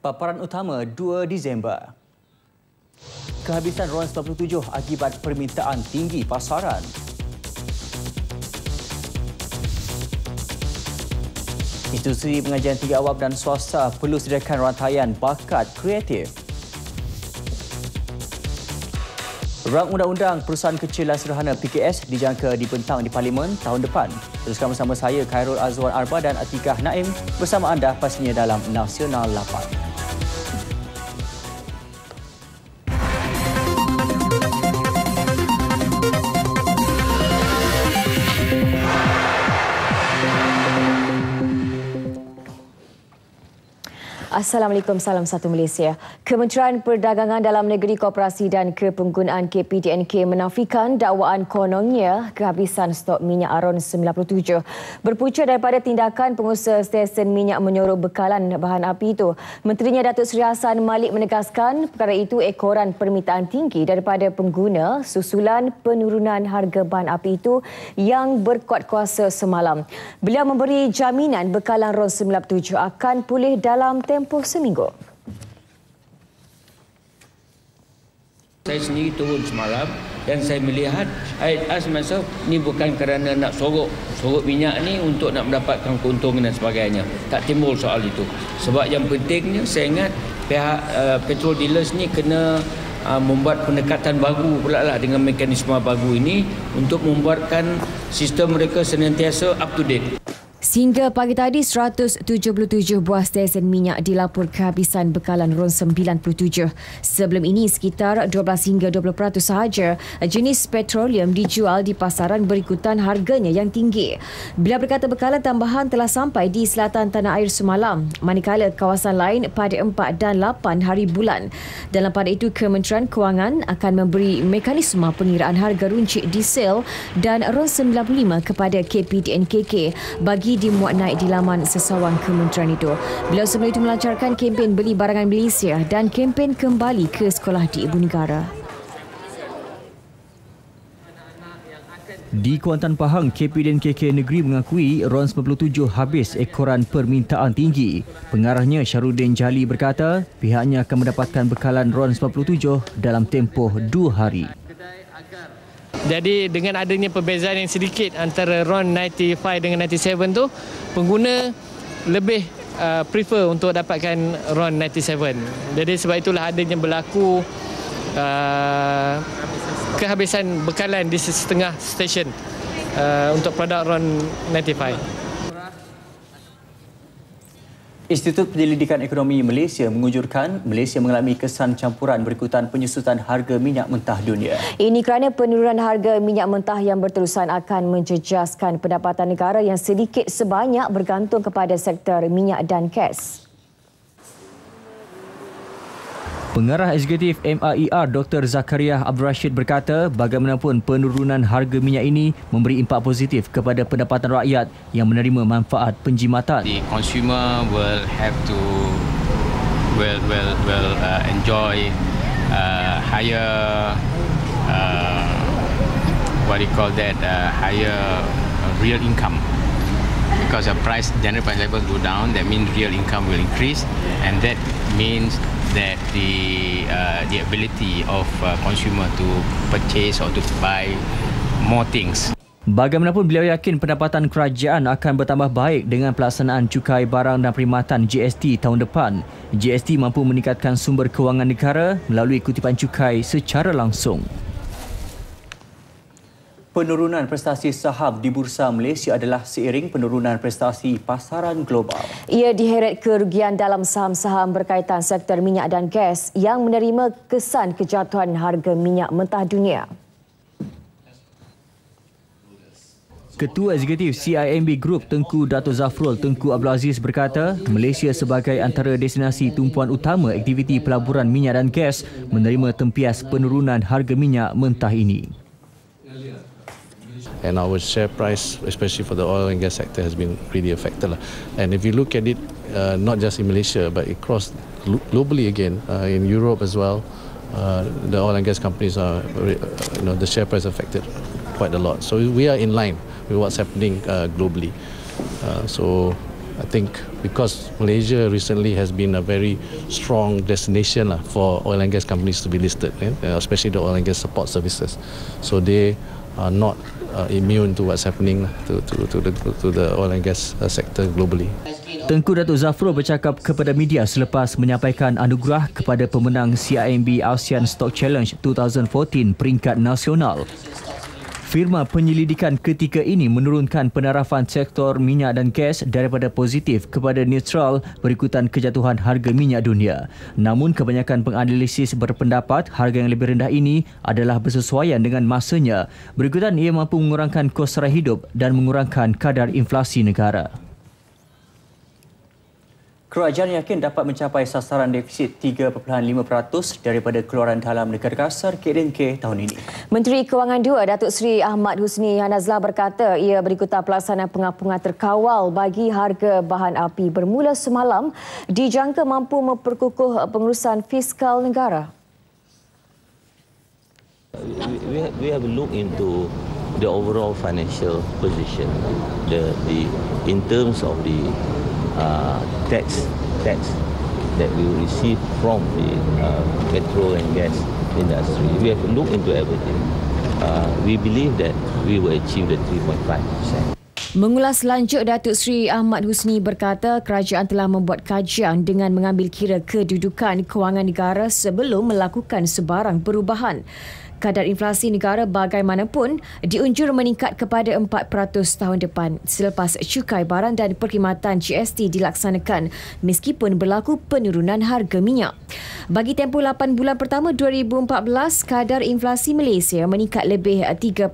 Paparan utama 2 Disember. Kehabisan RON97 akibat permintaan tinggi pasaran. Institusi pengajian tinggi awam dan swasta perlu sediakan rantaian bakat kreatif. Rang Undang-Undang Perusahaan Kecil dan Sederhana PKS dijangka dibentang di Parlimen tahun depan. Teruskan bersama saya Khairul Azwan Arba dan Atikah Naim bersama anda pastinya dalam Nasional 8. Assalamualaikum, salam satu Malaysia. Kementerian Perdagangan Dalam Negeri Koperasi dan Kepenggunaan KPDNK menafikan dakwaan kononnya kehabisan stok minyak Aron 97. Berpunca daripada tindakan pengusaha stesen minyak menyorok bekalan bahan api itu. Menterinya Datuk Seri Hassan Malik menegaskan perkara itu ekoran permintaan tinggi daripada pengguna susulan penurunan harga bahan api itu yang berkuat kuasa semalam. Beliau memberi jaminan bekalan Ron 97 akan pulih dalam tempoh tempoh seminggu. Saya sendiri turun semalam dan saya melihat I ask myself, ini bukan kerana nak sorok. Sorok minyak ni untuk nak mendapatkan keuntungan dan sebagainya. Tak timbul soal itu. Sebab yang pentingnya saya ingat pihak uh, petrol dealers ni kena uh, membuat pendekatan baru pula lah dengan mekanisme baru ini untuk membuatkan sistem mereka senantiasa up to date. Sehingga pagi tadi, 177 buah stesen minyak dilaporkan kehabisan bekalan RON97. Sebelum ini, sekitar 12 hingga 20% sahaja jenis petroleum dijual di pasaran berikutan harganya yang tinggi. Bila berkata bekalan tambahan telah sampai di selatan tanah air semalam, manakala kawasan lain pada 4 dan 8 hari bulan. Dalam pada itu, Kementerian Kewangan akan memberi mekanisme pengiraan harga runcit diesel dan RON95 kepada KPDNKK bagi dimuat naik di laman sesawang Kementerian itu. Beliau sebelum itu melancarkan kempen beli barangan Malaysia dan kempen kembali ke sekolah di Ibu Negara. Di Kuantan Pahang, KP dan KK Negeri mengakui RON 97 habis ekoran permintaan tinggi. Pengarahnya Syarudin Jali berkata pihaknya akan mendapatkan bekalan RON 97 dalam tempoh dua hari. Jadi dengan adanya perbezaan yang sedikit antara RON 95 dengan 97 tu, pengguna lebih uh, prefer untuk dapatkan RON 97. Jadi sebab itulah adanya berlaku uh, kehabisan bekalan di setengah stesen uh, untuk produk RON 95. Institut Penyelidikan Ekonomi Malaysia mengujurkan Malaysia mengalami kesan campuran berikutan penyusutan harga minyak mentah dunia. Ini kerana penurunan harga minyak mentah yang berterusan akan menjejaskan pendapatan negara yang sedikit sebanyak bergantung kepada sektor minyak dan kes. Pengarah Eksekutif MAIR e Dr. Zakaria Abdul Rashid berkata bagaimanapun penurunan harga minyak ini memberi impak positif kepada pendapatan rakyat yang menerima manfaat penjimatan. The consumer will have to will will will uh, enjoy uh, higher uh, what do you call that uh, higher uh, real income because the price general price level go down that means real income will increase and that means that the uh, the ability of uh, consumer to purchase or to buy more things. Bagaimanapun beliau yakin pendapatan kerajaan akan bertambah baik dengan pelaksanaan cukai barang dan perkhidmatan GST tahun depan. GST mampu meningkatkan sumber kewangan negara melalui kutipan cukai secara langsung. Penurunan prestasi saham di Bursa Malaysia adalah seiring penurunan prestasi pasaran global. Ia diheret kerugian dalam saham-saham berkaitan sektor minyak dan gas yang menerima kesan kejatuhan harga minyak mentah dunia. Ketua Eksekutif CIMB Group Tengku Dato' Zafrul Tengku Abdul Aziz berkata, Malaysia sebagai antara destinasi tumpuan utama aktiviti pelaburan minyak dan gas menerima tempias penurunan harga minyak mentah ini. and our share price, especially for the oil and gas sector, has been really affected. And if you look at it, uh, not just in Malaysia, but across globally again, uh, in Europe as well, uh, the oil and gas companies are, uh, you know, the share price affected quite a lot. So we are in line with what's happening uh, globally. Uh, so I think because Malaysia recently has been a very strong destination for oil and gas companies to be listed, eh, especially the oil and gas support services. So they are not uh, immune to what's happening lah, to, to, to, the, to the oil and gas uh, sector globally. Tengku Datuk Zafro bercakap kepada media selepas menyampaikan anugerah kepada pemenang CIMB ASEAN Stock Challenge 2014 peringkat nasional. Firma penyelidikan ketika ini menurunkan penarafan sektor minyak dan gas daripada positif kepada neutral berikutan kejatuhan harga minyak dunia. Namun kebanyakan penganalisis berpendapat harga yang lebih rendah ini adalah bersesuaian dengan masanya berikutan ia mampu mengurangkan kos serai hidup dan mengurangkan kadar inflasi negara. Kerajaan yakin dapat mencapai sasaran defisit 3.5% daripada keluaran dalam negara kasar KDNK tahun ini. Menteri Kewangan 2 Datuk Seri Ahmad Husni Hanazla berkata ia berikutan pelaksanaan pengapungan terkawal bagi harga bahan api bermula semalam dijangka mampu memperkukuh pengurusan fiskal negara. We, we have look into the overall financial position the, the in terms of the Uh, tax tax that we will receive from the uh, petrol and gas industry. We have to look into everything. Uh, we believe that we will achieve the 3.5%. Mengulas lanjut Datuk Seri Ahmad Husni berkata kerajaan telah membuat kajian dengan mengambil kira kedudukan kewangan negara sebelum melakukan sebarang perubahan kadar inflasi negara bagaimanapun diunjur meningkat kepada 4% tahun depan selepas cukai barang dan perkhidmatan GST dilaksanakan meskipun berlaku penurunan harga minyak. Bagi tempoh 8 bulan pertama 2014, kadar inflasi Malaysia meningkat lebih 3%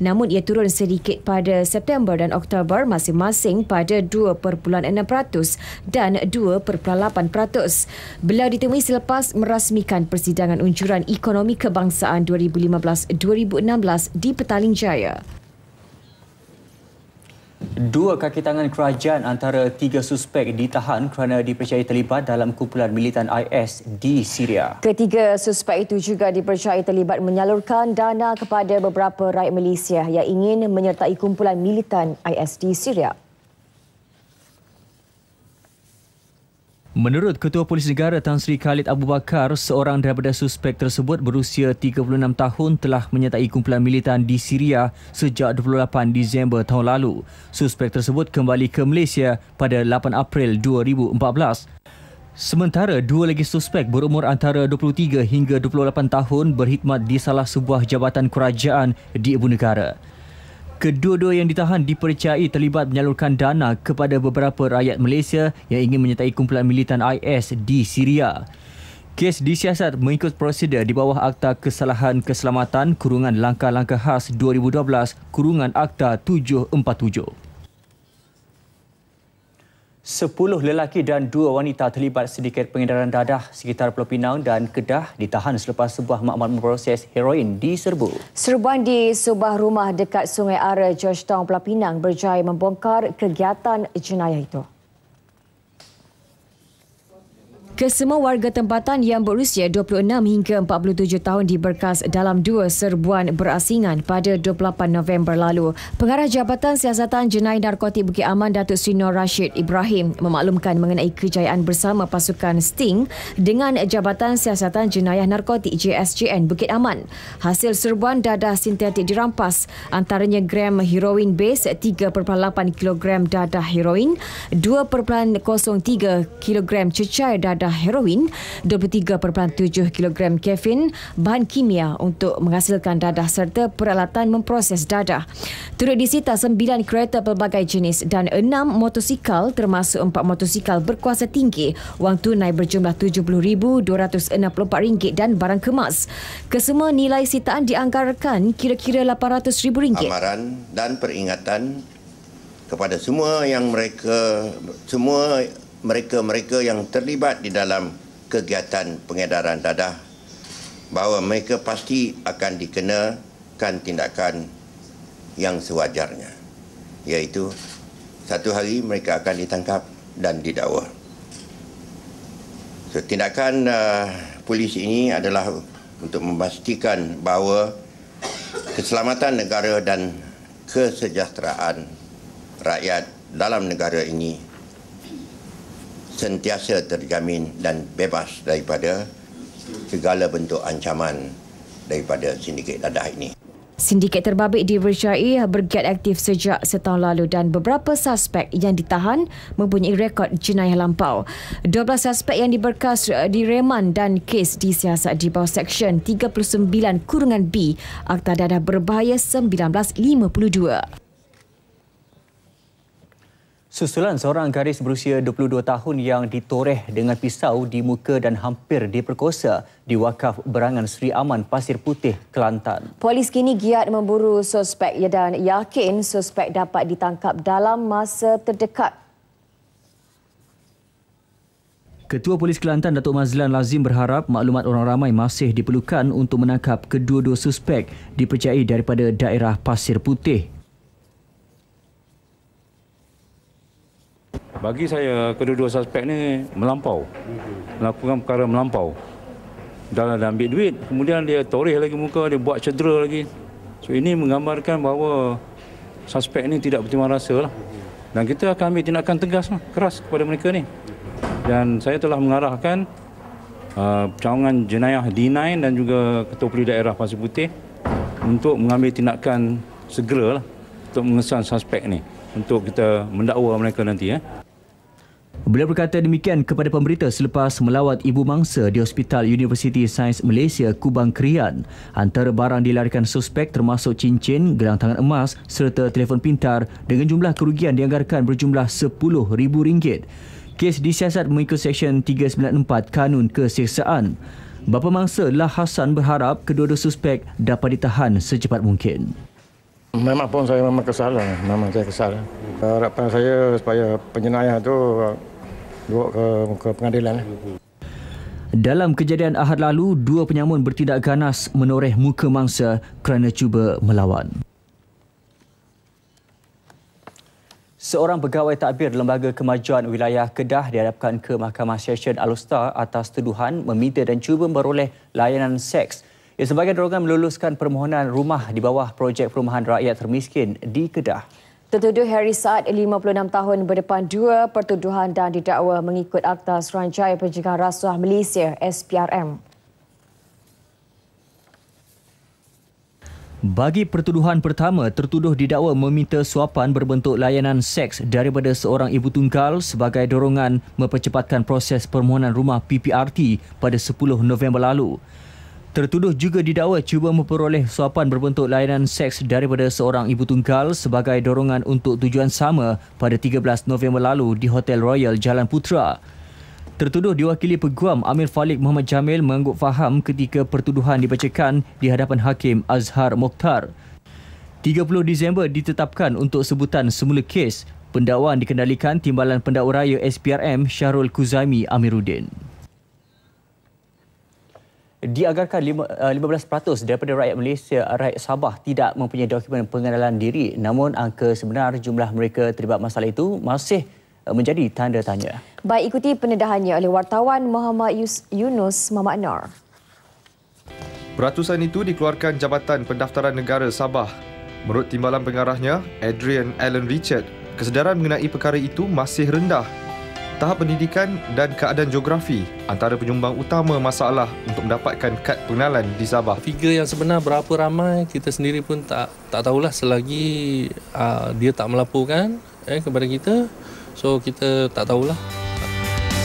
namun ia turun sedikit pada September dan Oktober masing-masing pada 2.6% dan 2.8%. Beliau ditemui selepas merasmikan persidangan unjuran ekonomi kebangsaan kejayaan 2015-2016 di Petaling Jaya. Dua kaki tangan kerajaan antara tiga suspek ditahan kerana dipercayai terlibat dalam kumpulan militan IS di Syria. Ketiga suspek itu juga dipercayai terlibat menyalurkan dana kepada beberapa rakyat Malaysia yang ingin menyertai kumpulan militan IS di Syria. Menurut Ketua Polis Negara Tan Sri Khalid Abu Bakar, seorang daripada suspek tersebut berusia 36 tahun telah menyertai kumpulan militan di Syria sejak 28 Disember tahun lalu. Suspek tersebut kembali ke Malaysia pada 8 April 2014. Sementara dua lagi suspek berumur antara 23 hingga 28 tahun berkhidmat di salah sebuah jabatan kerajaan di ibu negara. Kedua-dua yang ditahan dipercayai terlibat menyalurkan dana kepada beberapa rakyat Malaysia yang ingin menyertai kumpulan militan IS di Syria. Kes disiasat mengikut prosedur di bawah Akta Kesalahan Keselamatan Kurungan Langkah-Langkah Khas 2012 Kurungan Akta 747. Sepuluh lelaki dan dua wanita terlibat sindiket pengedaran dadah sekitar Pulau Pinang dan Kedah ditahan selepas sebuah makmal memproses heroin di Serbu. Serban di sebuah rumah dekat Sungai Ara, Georgetown, Pulau Pinang berjaya membongkar kegiatan jenayah itu. Kesemua warga tempatan yang berusia 26 hingga 47 tahun diberkas dalam dua serbuan berasingan pada 28 November lalu. Pengarah Jabatan Siasatan Jenayah Narkotik Bukit Aman Datuk Sinor Rashid Ibrahim memaklumkan mengenai kejayaan bersama pasukan Sting dengan Jabatan Siasatan Jenayah Narkotik JSJN Bukit Aman. Hasil serbuan dadah sintetik dirampas antaranya gram heroin base 3.8 kg dadah heroin, 2.03 kg cecair dadah kadar heroin, 23.7 kg kefin, bahan kimia untuk menghasilkan dadah serta peralatan memproses dadah. Turut disita sembilan kereta pelbagai jenis dan enam motosikal termasuk empat motosikal berkuasa tinggi, wang tunai berjumlah RM70,264 dan barang kemas. Kesemua nilai sitaan dianggarkan kira-kira RM800,000. Amaran dan peringatan kepada semua yang mereka semua mereka-mereka yang terlibat di dalam kegiatan pengedaran dadah bahawa mereka pasti akan dikenakan tindakan yang sewajarnya iaitu satu hari mereka akan ditangkap dan didakwa. So, tindakan uh, polis ini adalah untuk memastikan bahawa keselamatan negara dan kesejahteraan rakyat dalam negara ini sentiasa terjamin dan bebas daripada segala bentuk ancaman daripada sindiket dadah ini. Sindiket terbabit dipercayai bergiat aktif sejak setahun lalu dan beberapa suspek yang ditahan mempunyai rekod jenayah lampau. 12 suspek yang diberkas eh, di reman dan kes disiasat di bawah Seksyen 39 Kurungan B Akta Dadah Berbahaya 1952. Susulan seorang garis berusia 22 tahun yang ditoreh dengan pisau di muka dan hampir diperkosa di wakaf berangan Sri Aman Pasir Putih, Kelantan. Polis kini giat memburu suspek dan yakin suspek dapat ditangkap dalam masa terdekat. Ketua Polis Kelantan Datuk Mazlan Lazim berharap maklumat orang ramai masih diperlukan untuk menangkap kedua-dua suspek dipercayai daripada daerah Pasir Putih. bagi saya kedua-dua suspek ni melampau melakukan perkara melampau dalam dia ambil duit kemudian dia toreh lagi muka dia buat cedera lagi so ini menggambarkan bahawa suspek ni tidak bertimbang rasa lah dan kita akan ambil tindakan tegas lah, keras kepada mereka ni dan saya telah mengarahkan uh, cawangan jenayah D9 dan juga ketua polis daerah Pasir Putih untuk mengambil tindakan segera lah, untuk mengesan suspek ni untuk kita mendakwa mereka nanti ya. Eh. Beliau berkata demikian kepada pemberita selepas melawat ibu mangsa di Hospital University Sains Malaysia Kubang Krian. Antara barang dilarikan suspek termasuk cincin, gelang tangan emas serta telefon pintar dengan jumlah kerugian dianggarkan berjumlah RM10,000. Kes disiasat mengikut Seksyen 394 Kanun Kesiksaan. Bapa mangsa Lah Hassan berharap kedua-dua suspek dapat ditahan secepat mungkin. Memang pun saya memang kesal. Lah. Memang saya kesal. Harapan saya supaya penjenayah itu dibawa ke, eh, ke pengadilan. Eh? Dalam kejadian Ahad lalu, dua penyamun bertindak ganas menoreh muka mangsa kerana cuba melawan. Seorang pegawai takbir Lembaga Kemajuan Wilayah Kedah dihadapkan ke Mahkamah Session Alustar atas tuduhan meminta dan cuba memperoleh layanan seks. Ia sebagai dorongan meluluskan permohonan rumah di bawah projek perumahan rakyat termiskin di Kedah. Tertuduh Harry Saad, 56 tahun berdepan dua pertuduhan dan didakwa mengikut Akta Suruhanjaya Pencegahan Rasuah Malaysia, SPRM. Bagi pertuduhan pertama, tertuduh didakwa meminta suapan berbentuk layanan seks daripada seorang ibu tunggal sebagai dorongan mempercepatkan proses permohonan rumah PPRT pada 10 November lalu tertuduh juga didakwa cuba memperoleh suapan berbentuk layanan seks daripada seorang ibu tunggal sebagai dorongan untuk tujuan sama pada 13 November lalu di Hotel Royal Jalan Putra. Tertuduh diwakili peguam Amir Falik Muhammad Jamil mengangguk faham ketika pertuduhan dibacakan di hadapan Hakim Azhar Mokhtar. 30 Disember ditetapkan untuk sebutan semula kes. Pendakwaan dikendalikan Timbalan Pendakwa Raya SPRM Syahrul Kuzami Amiruddin diagarkan 15% eh, daripada rakyat Malaysia, rakyat Sabah tidak mempunyai dokumen pengenalan diri. Namun angka sebenar jumlah mereka terlibat masalah itu masih eh, menjadi tanda tanya. Baik ikuti pendedahannya oleh wartawan Muhammad Yus Yunus Mamak Nor. Peratusan itu dikeluarkan Jabatan Pendaftaran Negara Sabah. Menurut timbalan pengarahnya, Adrian Allen Richard, kesedaran mengenai perkara itu masih rendah tahap pendidikan dan keadaan geografi antara penyumbang utama masalah untuk mendapatkan kad pengenalan di Sabah. Figur yang sebenar berapa ramai kita sendiri pun tak tak tahulah selagi uh, dia tak melaporkan eh, kepada kita. So kita tak tahulah.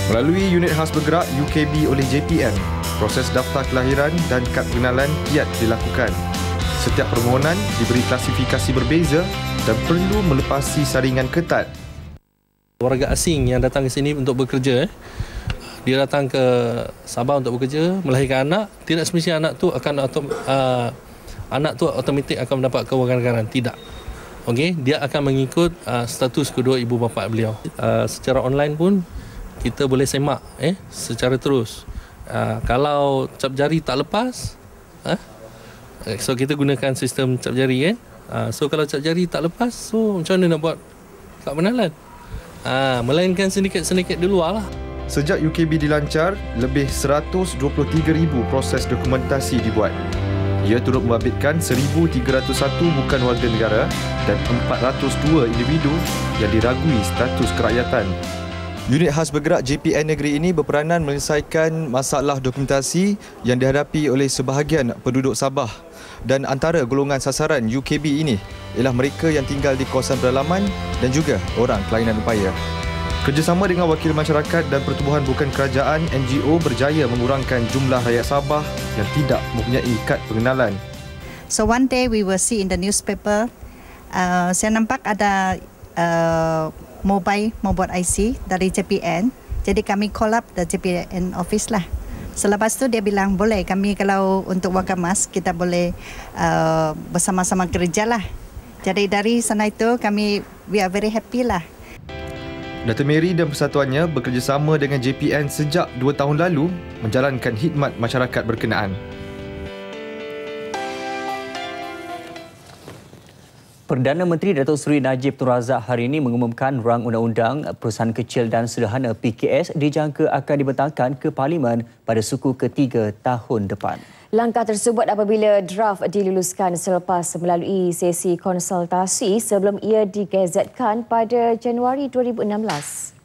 Melalui unit khas bergerak UKB oleh JPN, proses daftar kelahiran dan kad pengenalan kiat dilakukan. Setiap permohonan diberi klasifikasi berbeza dan perlu melepasi saringan ketat warga asing yang datang ke sini untuk bekerja eh. dia datang ke Sabah untuk bekerja melahirkan anak tidak semestinya anak tu akan atau uh, anak tu automatik akan mendapat kewangan kewarganegaraan tidak okay. dia akan mengikut uh, status kedua ibu bapa beliau uh, secara online pun kita boleh semak eh secara terus uh, kalau cap jari tak lepas huh? Eh, eh, so kita gunakan sistem cap jari eh uh, so kalau cap jari tak lepas so macam mana nak buat tak pengenalan Ha, melainkan sindiket-sindiket di luar lah. Sejak UKB dilancar, lebih 123,000 proses dokumentasi dibuat. Ia turut membabitkan 1,301 bukan warga negara dan 402 individu yang diragui status kerakyatan. Unit khas bergerak JPN negeri ini berperanan menyelesaikan masalah dokumentasi yang dihadapi oleh sebahagian penduduk Sabah dan antara golongan sasaran UKB ini ialah mereka yang tinggal di kawasan pedalaman dan juga orang kelainan upaya. Kerjasama dengan wakil masyarakat dan pertubuhan bukan kerajaan NGO berjaya mengurangkan jumlah rakyat Sabah yang tidak mempunyai kad pengenalan. So one day we will see in the newspaper, uh, saya nampak ada uh, mobile membuat IC dari JPN. Jadi kami call up the JPN office lah. Selepas tu dia bilang boleh kami kalau untuk wakamas kita boleh uh, bersama-sama kerja lah. Jadi dari sana itu kami we are very happy lah. Dato' Mary dan persatuannya bekerjasama dengan JPN sejak dua tahun lalu menjalankan khidmat masyarakat berkenaan. Perdana Menteri Datuk Seri Najib Tun Razak hari ini mengumumkan rang undang-undang perusahaan kecil dan sederhana PKS dijangka akan dibentangkan ke Parlimen pada suku ketiga tahun depan. Langkah tersebut apabila draft diluluskan selepas melalui sesi konsultasi sebelum ia digazetkan pada Januari 2016.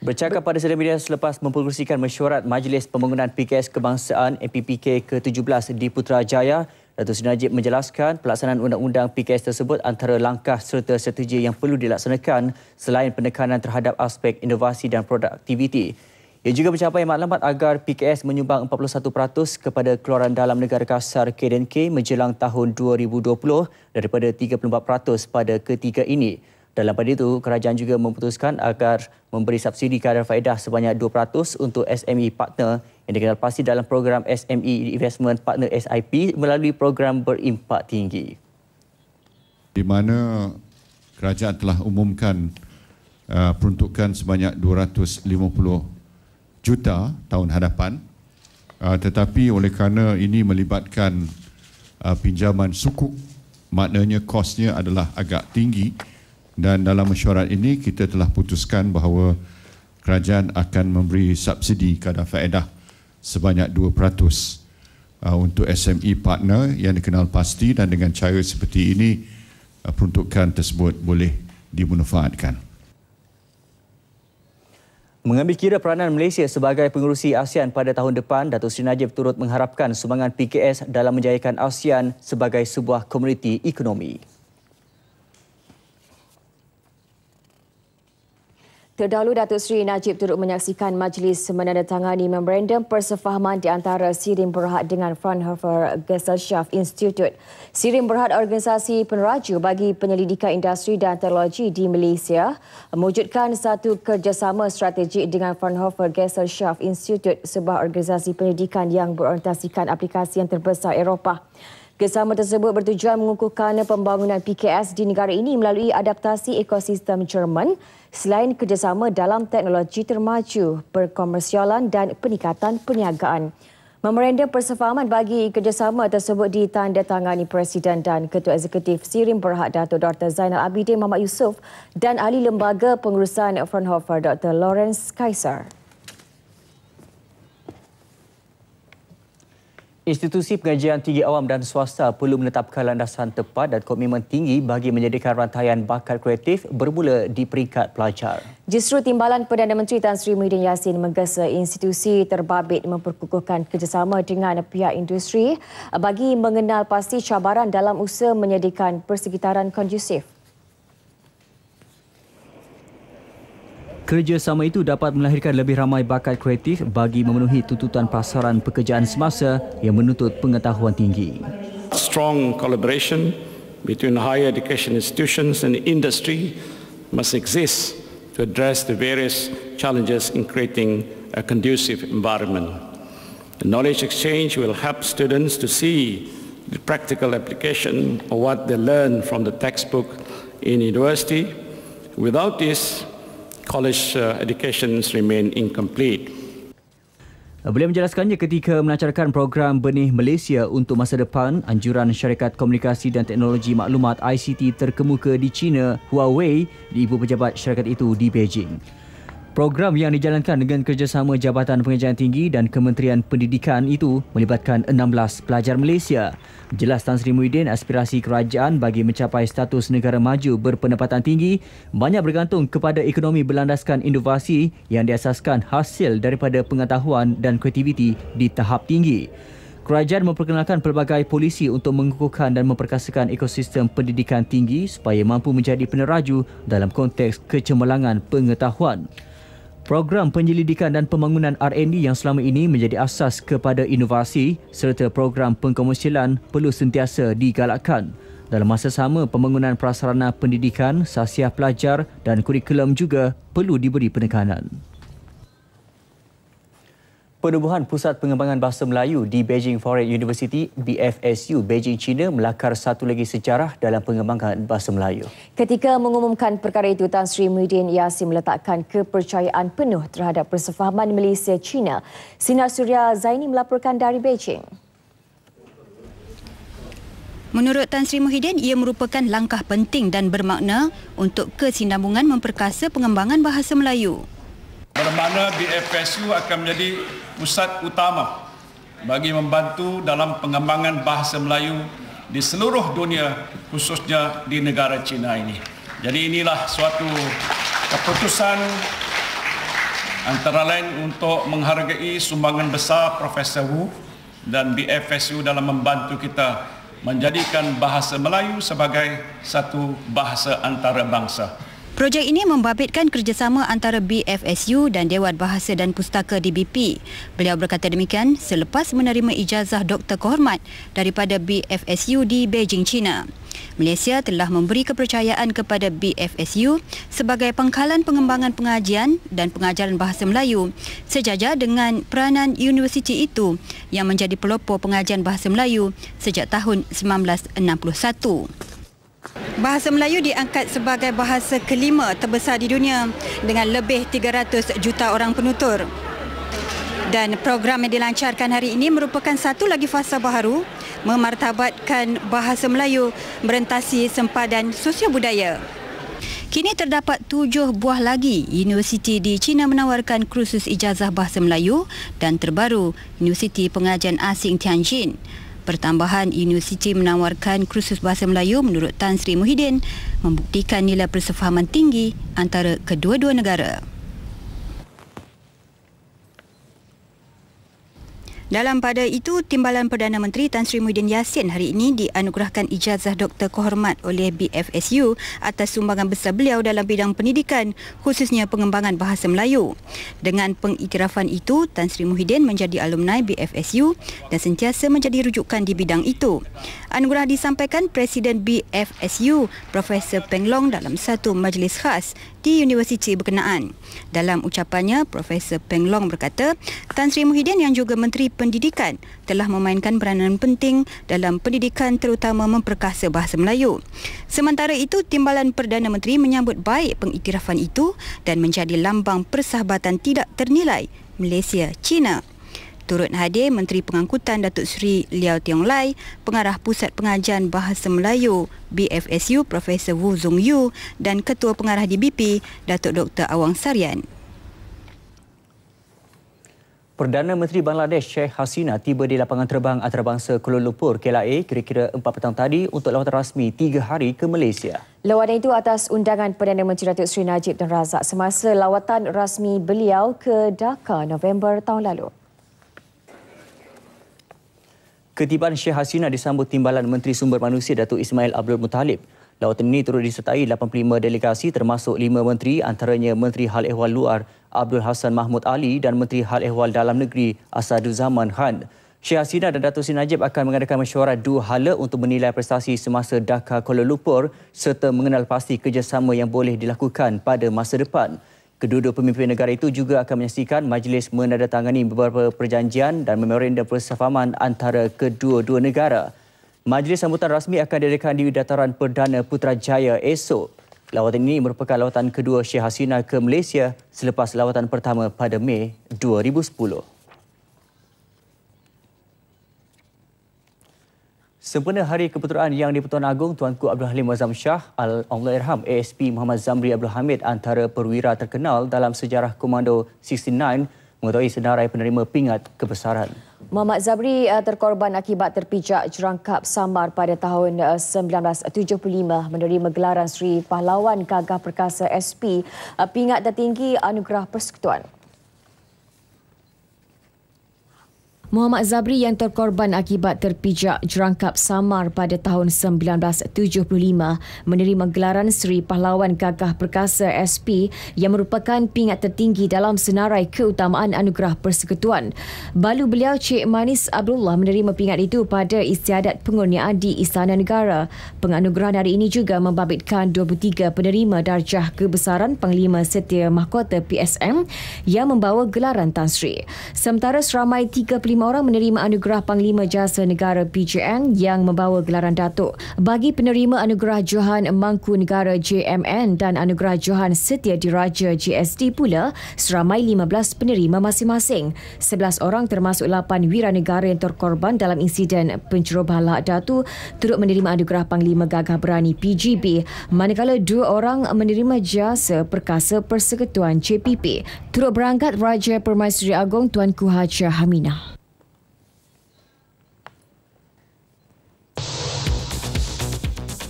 Bercakap pada sedia media selepas mempengerusikan mesyuarat Majlis Pembangunan PKS Kebangsaan MPPK ke-17 di Putrajaya, Datuk Seri Najib menjelaskan pelaksanaan undang-undang PKS tersebut antara langkah serta strategi yang perlu dilaksanakan selain penekanan terhadap aspek inovasi dan produktiviti. Ia juga mencapai maklumat agar PKS menyumbang 41% kepada keluaran dalam negara kasar KDNK menjelang tahun 2020 daripada 34% pada ketika ini. Dalam pada itu, kerajaan juga memutuskan agar memberi subsidi kadar faedah sebanyak 200 untuk SME partner yang dikenal pasti dalam program SME Investment Partner SIP melalui program berimpak tinggi. Di mana kerajaan telah umumkan uh, peruntukan sebanyak 250 juta tahun hadapan uh, tetapi oleh kerana ini melibatkan uh, pinjaman suku maknanya kosnya adalah agak tinggi dan dalam mesyuarat ini kita telah putuskan bahawa kerajaan akan memberi subsidi kadar faedah sebanyak 2% uh, untuk SME partner yang dikenal pasti dan dengan cara seperti ini uh, peruntukan tersebut boleh dimanfaatkan. Mengambil kira peranan Malaysia sebagai pengurusi ASEAN pada tahun depan, Datuk Seri Najib turut mengharapkan sumbangan PKS dalam menjayakan ASEAN sebagai sebuah komuniti ekonomi. Terdahulu Datuk Seri Najib turut menyaksikan majlis menandatangani memorandum persefahaman di antara Sirim Berhad dengan Fraunhofer Gesellschaft Institute. Sirim Berhad organisasi peneraju bagi penyelidikan industri dan teknologi di Malaysia mewujudkan satu kerjasama strategik dengan Fraunhofer Gesellschaft Institute sebuah organisasi penyelidikan yang berorientasikan aplikasi yang terbesar Eropah. Kesama tersebut bertujuan mengukuhkan pembangunan PKS di negara ini melalui adaptasi ekosistem Jerman selain kerjasama dalam teknologi termaju, perkomersialan dan peningkatan perniagaan. Memerendah persefahaman bagi kerjasama tersebut ditandatangani Presiden dan Ketua Eksekutif Sirim Berhad Dato' Dr. Zainal Abidin Muhammad Yusof dan Ahli Lembaga Pengurusan Fraunhofer Dr. Lawrence Kaiser. Institusi pengajian tinggi awam dan swasta perlu menetapkan landasan tepat dan komitmen tinggi bagi menjadikan rantaian bakat kreatif bermula di peringkat pelajar. Justru timbalan Perdana Menteri Tan Sri Muhyiddin Yassin menggesa institusi terbabit memperkukuhkan kerjasama dengan pihak industri bagi mengenal pasti cabaran dalam usaha menyediakan persekitaran kondusif. kerjasama itu dapat melahirkan lebih ramai bakat kreatif bagi memenuhi tuntutan pasaran pekerjaan semasa yang menuntut pengetahuan tinggi. Strong collaboration between higher education institutions and industry must exist to address the various challenges in creating a conducive environment. The knowledge exchange will help students to see the practical application of what they learn from the textbook in university. Without this, college uh, education remain incomplete. Uh, beliau menjelaskannya ketika melancarkan program Benih Malaysia untuk masa depan, anjuran syarikat komunikasi dan teknologi maklumat ICT terkemuka di China, Huawei, di ibu pejabat syarikat itu di Beijing. Program yang dijalankan dengan kerjasama Jabatan Pengajian Tinggi dan Kementerian Pendidikan itu melibatkan 16 pelajar Malaysia. Jelas Tan Sri Muhyiddin, aspirasi kerajaan bagi mencapai status negara maju berpendapatan tinggi banyak bergantung kepada ekonomi berlandaskan inovasi yang diasaskan hasil daripada pengetahuan dan kreativiti di tahap tinggi. Kerajaan memperkenalkan pelbagai polisi untuk mengukuhkan dan memperkasakan ekosistem pendidikan tinggi supaya mampu menjadi peneraju dalam konteks kecemerlangan pengetahuan. Program penyelidikan dan pembangunan R&D yang selama ini menjadi asas kepada inovasi serta program pengkomersialan perlu sentiasa digalakkan. Dalam masa sama, pembangunan prasarana pendidikan, sasiah pelajar dan kurikulum juga perlu diberi penekanan. Penubuhan Pusat Pengembangan Bahasa Melayu di Beijing Foreign University BFSU Beijing China melakar satu lagi sejarah dalam pengembangan bahasa Melayu. Ketika mengumumkan perkara itu Tan Sri Muhyiddin Yassin meletakkan kepercayaan penuh terhadap persefahaman Malaysia China. Sinar Surya Zaini melaporkan dari Beijing. Menurut Tan Sri Muhyiddin, ia merupakan langkah penting dan bermakna untuk kesinambungan memperkasa pengembangan bahasa Melayu. Bermakna BFSU akan menjadi pusat utama bagi membantu dalam pengembangan bahasa Melayu di seluruh dunia khususnya di negara China ini. Jadi inilah suatu keputusan antara lain untuk menghargai sumbangan besar Profesor Wu dan BFSU dalam membantu kita menjadikan bahasa Melayu sebagai satu bahasa antarabangsa. bangsa. Projek ini membabitkan kerjasama antara BFSU dan Dewan Bahasa dan Pustaka DBP. Beliau berkata demikian selepas menerima ijazah doktor kehormat daripada BFSU di Beijing, China. Malaysia telah memberi kepercayaan kepada BFSU sebagai pangkalan pengembangan pengajian dan pengajaran bahasa Melayu sejajar dengan peranan universiti itu yang menjadi pelopor pengajian bahasa Melayu sejak tahun 1961. Bahasa Melayu diangkat sebagai bahasa kelima terbesar di dunia dengan lebih 300 juta orang penutur. Dan program yang dilancarkan hari ini merupakan satu lagi fasa baharu memartabatkan bahasa Melayu berentasi sempadan budaya. Kini terdapat tujuh buah lagi universiti di China menawarkan kursus ijazah bahasa Melayu dan terbaru Universiti Pengajian Asing Tianjin pertambahan universiti menawarkan kursus bahasa Melayu menurut Tan Sri Muhyiddin membuktikan nilai persefahaman tinggi antara kedua-dua negara. Dalam pada itu, Timbalan Perdana Menteri Tan Sri Muhyiddin Yassin hari ini dianugerahkan ijazah doktor kehormat oleh BFSU atas sumbangan besar beliau dalam bidang pendidikan, khususnya pengembangan bahasa Melayu. Dengan pengiktirafan itu, Tan Sri Muhyiddin menjadi alumni BFSU dan sentiasa menjadi rujukan di bidang itu. Anugerah disampaikan Presiden BFSU Profesor Peng Long dalam satu majlis khas di universiti berkenaan. Dalam ucapannya, Profesor Peng Long berkata, Tan Sri Muhyiddin yang juga Menteri Pendidikan telah memainkan peranan penting dalam pendidikan terutama memperkasa bahasa Melayu. Sementara itu, Timbalan Perdana Menteri menyambut baik pengiktirafan itu dan menjadi lambang persahabatan tidak ternilai Malaysia-China. Turut hadir Menteri Pengangkutan Datuk Seri Liao Tiong Lai, Pengarah Pusat Pengajian Bahasa Melayu BFSU Profesor Wu Zong Yu dan Ketua Pengarah DBP Datuk Dr Awang Sarian. Perdana Menteri Bangladesh Sheikh Hasina tiba di lapangan terbang antarabangsa Kuala Lumpur KLIA kira-kira 4 petang tadi untuk lawatan rasmi 3 hari ke Malaysia. Lawatan itu atas undangan Perdana Menteri Datuk Seri Najib dan Razak semasa lawatan rasmi beliau ke Dhaka November tahun lalu. Ketibaan Syekh Hasina disambut timbalan Menteri Sumber Manusia Datuk Ismail Abdul Muttalib. Lawatan ini turut disertai 85 delegasi termasuk 5 menteri antaranya Menteri Hal Ehwal Luar Abdul Hassan Mahmud Ali dan Menteri Hal Ehwal Dalam Negeri Asadu Zaman Khan. Syekh Hasina dan Datuk Sin Najib akan mengadakan mesyuarat dua hala untuk menilai prestasi semasa Dhaka Kuala Lumpur serta mengenal pasti kerjasama yang boleh dilakukan pada masa depan. Kedua-dua pemimpin negara itu juga akan menyaksikan majlis menandatangani beberapa perjanjian dan memorandum persefahaman antara kedua-dua negara. Majlis sambutan rasmi akan diadakan di dataran Perdana Putrajaya esok. Lawatan ini merupakan lawatan kedua Syekh Hasina ke Malaysia selepas lawatan pertama pada Mei 2010. Sempena Hari Keputeraan Yang di-Pertuan Agong, Tuanku Abdul Halim Wazam Shah, Al-Allah Irham, ASP Muhammad Zamri Abdul Hamid antara perwira terkenal dalam sejarah Komando 69 mengetahui senarai penerima pingat kebesaran. Muhammad Zabri eh, terkorban akibat terpijak jerangkap samar pada tahun 1975 eh, menerima gelaran Sri Pahlawan Gagah Perkasa SP eh, pingat tertinggi anugerah persekutuan. Muhammad Zabri yang terkorban akibat terpijak jerangkap samar pada tahun 1975 menerima gelaran Seri Pahlawan Gagah Perkasa SP yang merupakan pingat tertinggi dalam senarai keutamaan anugerah persekutuan. Balu beliau Cik Manis Abdullah menerima pingat itu pada istiadat pengurniaan di Istana Negara. Penganugerahan hari ini juga membabitkan 23 penerima darjah kebesaran Panglima Setia Mahkota PSM yang membawa gelaran Tan Sri. Sementara seramai 35 lima orang menerima anugerah Panglima Jasa Negara PJN yang membawa gelaran Datuk. Bagi penerima anugerah Johan Mangku Negara JMN dan anugerah Johan Setia Diraja GSD pula, seramai 15 penerima masing-masing. 11 orang termasuk 8 wira negara yang terkorban dalam insiden pencerobohan Lahak Datu turut menerima anugerah Panglima Gagah Berani PGB, manakala dua orang menerima jasa perkasa Persekutuan JPP. Turut berangkat Raja Permaisuri Agong Tuanku Haji Hamina.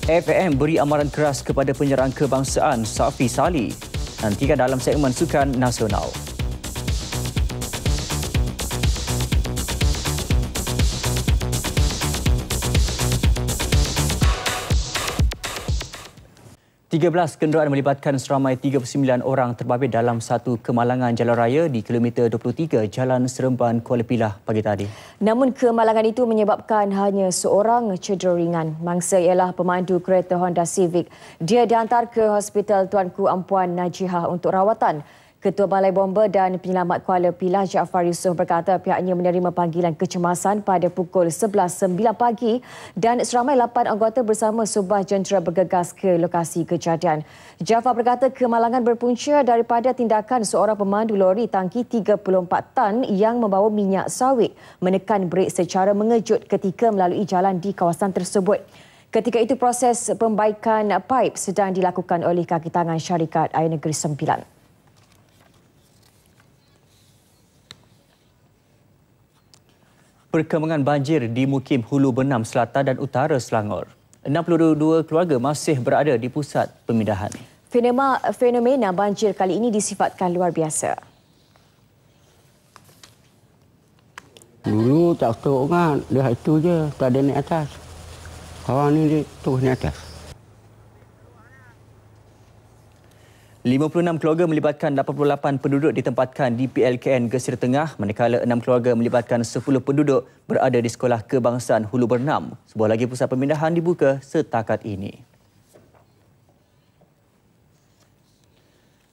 FM beri amaran keras kepada penyerang kebangsaan Safi Sali. Nantikan dalam segmen Sukan Nasional. 13 kenderaan melibatkan seramai 39 orang terbabit dalam satu kemalangan jalan raya di kilometer 23 Jalan Seremban Kuala Pilah pagi tadi. Namun kemalangan itu menyebabkan hanya seorang cedera ringan. Mangsa ialah pemandu kereta Honda Civic. Dia diantar ke Hospital Tuanku Ampuan Najihah untuk rawatan. Ketua Balai Bomba dan Penyelamat Kuala Pilah Jaafar Yusof berkata pihaknya menerima panggilan kecemasan pada pukul 11.09 pagi dan seramai 8 anggota bersama sebuah jentera bergegas ke lokasi kejadian. Jaafar berkata kemalangan berpunca daripada tindakan seorang pemandu lori tangki 34 tan yang membawa minyak sawit menekan brek secara mengejut ketika melalui jalan di kawasan tersebut. Ketika itu proses pembaikan pipe sedang dilakukan oleh kaki tangan syarikat Air Negeri Sembilan. perkembangan banjir di Mukim Hulu Benam Selatan dan Utara Selangor. 62 keluarga masih berada di pusat pemindahan. Fenema, fenomena banjir kali ini disifatkan luar biasa. Dulu tak teruk kan, dia itu je, tak ada naik atas. Sekarang ni dia terus naik atas. 56 keluarga melibatkan 88 penduduk ditempatkan di PLKN Gesir Tengah manakala 6 keluarga melibatkan 10 penduduk berada di Sekolah Kebangsaan Hulu Bernam. Sebuah lagi pusat pemindahan dibuka setakat ini.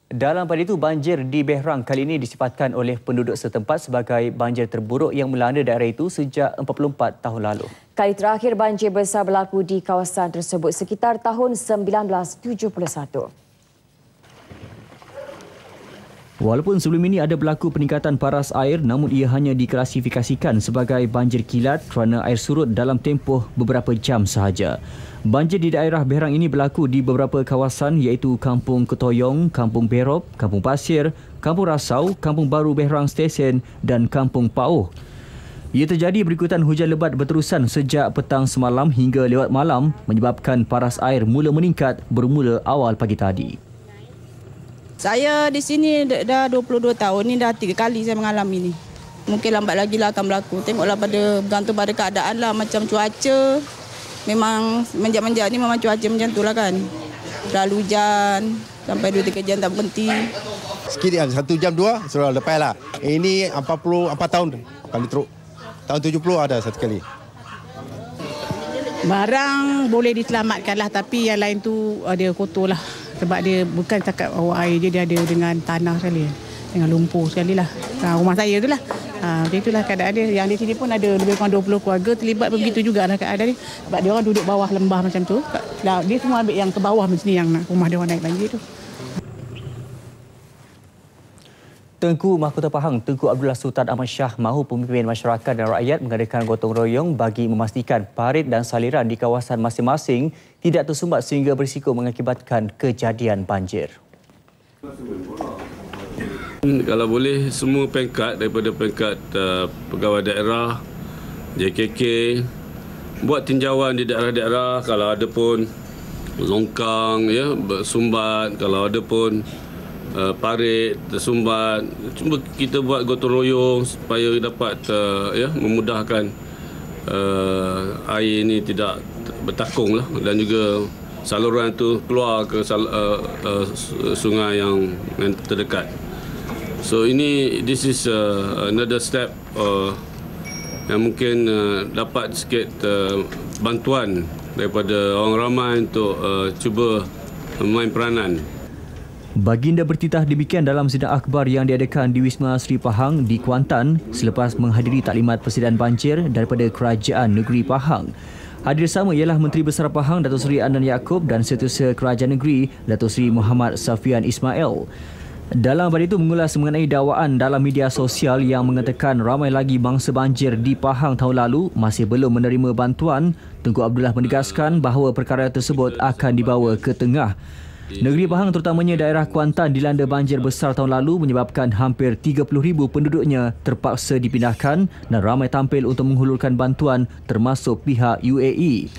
Dalam pada itu, banjir di Behrang kali ini disifatkan oleh penduduk setempat sebagai banjir terburuk yang melanda daerah itu sejak 44 tahun lalu. Kali terakhir banjir besar berlaku di kawasan tersebut sekitar tahun 1971. Walaupun sebelum ini ada berlaku peningkatan paras air namun ia hanya diklasifikasikan sebagai banjir kilat kerana air surut dalam tempoh beberapa jam sahaja. Banjir di daerah Berang ini berlaku di beberapa kawasan iaitu Kampung Ketoyong, Kampung Berop, Kampung Pasir, Kampung Rasau, Kampung Baru Berang Stesen dan Kampung Pau. Ia terjadi berikutan hujan lebat berterusan sejak petang semalam hingga lewat malam menyebabkan paras air mula meningkat bermula awal pagi tadi. Saya di sini dah 22 tahun. Ini dah tiga kali saya mengalami ini. Mungkin lambat lagi lah akan berlaku. Tengoklah pada bergantung pada keadaan lah. Macam cuaca. Memang menjak-menjak ni memang cuaca macam tu lah kan. Terlalu hujan. Sampai 2-3 jam tak berhenti. Sikit kan. Satu jam dua. Sudah lepas lah. Eh, ini 44 tahun. Kali teruk. Tahun 70 ada satu kali. Barang boleh diselamatkan lah. Tapi yang lain tu ada kotor lah sebab dia bukan cakap bawa oh, air je dia ada dengan tanah sekali dengan lumpur sekali lah ha, rumah saya tu lah ha, macam itulah keadaan dia yang di sini pun ada lebih kurang 20 keluarga terlibat begitu juga lah keadaan dia sebab dia orang duduk bawah lembah macam tu dia semua ambil yang ke bawah macam ni yang rumah dia orang naik banjir tu Tengku Mahkota Pahang, Tengku Abdullah Sultan Ahmad Shah mahu pemimpin masyarakat dan rakyat mengadakan gotong royong bagi memastikan parit dan saliran di kawasan masing-masing tidak tersumbat sehingga berisiko mengakibatkan kejadian banjir. Kalau boleh semua pengkat daripada pengkat uh, pegawai daerah, JKK, buat tinjauan di daerah-daerah kalau ada pun longkang, ya, sumbat, kalau ada pun uh, parit, tersumbat. Cuba kita buat gotong royong supaya dapat uh, ya memudahkan uh, air ini tidak bertakung lah dan juga saluran itu keluar ke sal, uh, uh, sungai yang terdekat. So ini this is uh, another step uh, yang mungkin uh, dapat sikit uh, bantuan daripada orang ramai untuk uh, cuba main peranan. Baginda bertitah demikian dalam sidang akhbar yang diadakan di Wisma Sri Pahang di Kuantan selepas menghadiri taklimat persidangan banjir daripada Kerajaan Negeri Pahang. Hadir sama ialah Menteri Besar Pahang Datuk Seri Anan Yaakob dan Setiausaha Kerajaan Negeri Datuk Seri Muhammad Safian Ismail. Dalam hal itu mengulas mengenai dakwaan dalam media sosial yang mengatakan ramai lagi bangsa banjir di Pahang tahun lalu masih belum menerima bantuan, Tengku Abdullah menegaskan bahawa perkara tersebut akan dibawa ke tengah. Negeri Pahang terutamanya daerah Kuantan dilanda banjir besar tahun lalu menyebabkan hampir 30,000 penduduknya terpaksa dipindahkan dan ramai tampil untuk menghulurkan bantuan termasuk pihak UAE.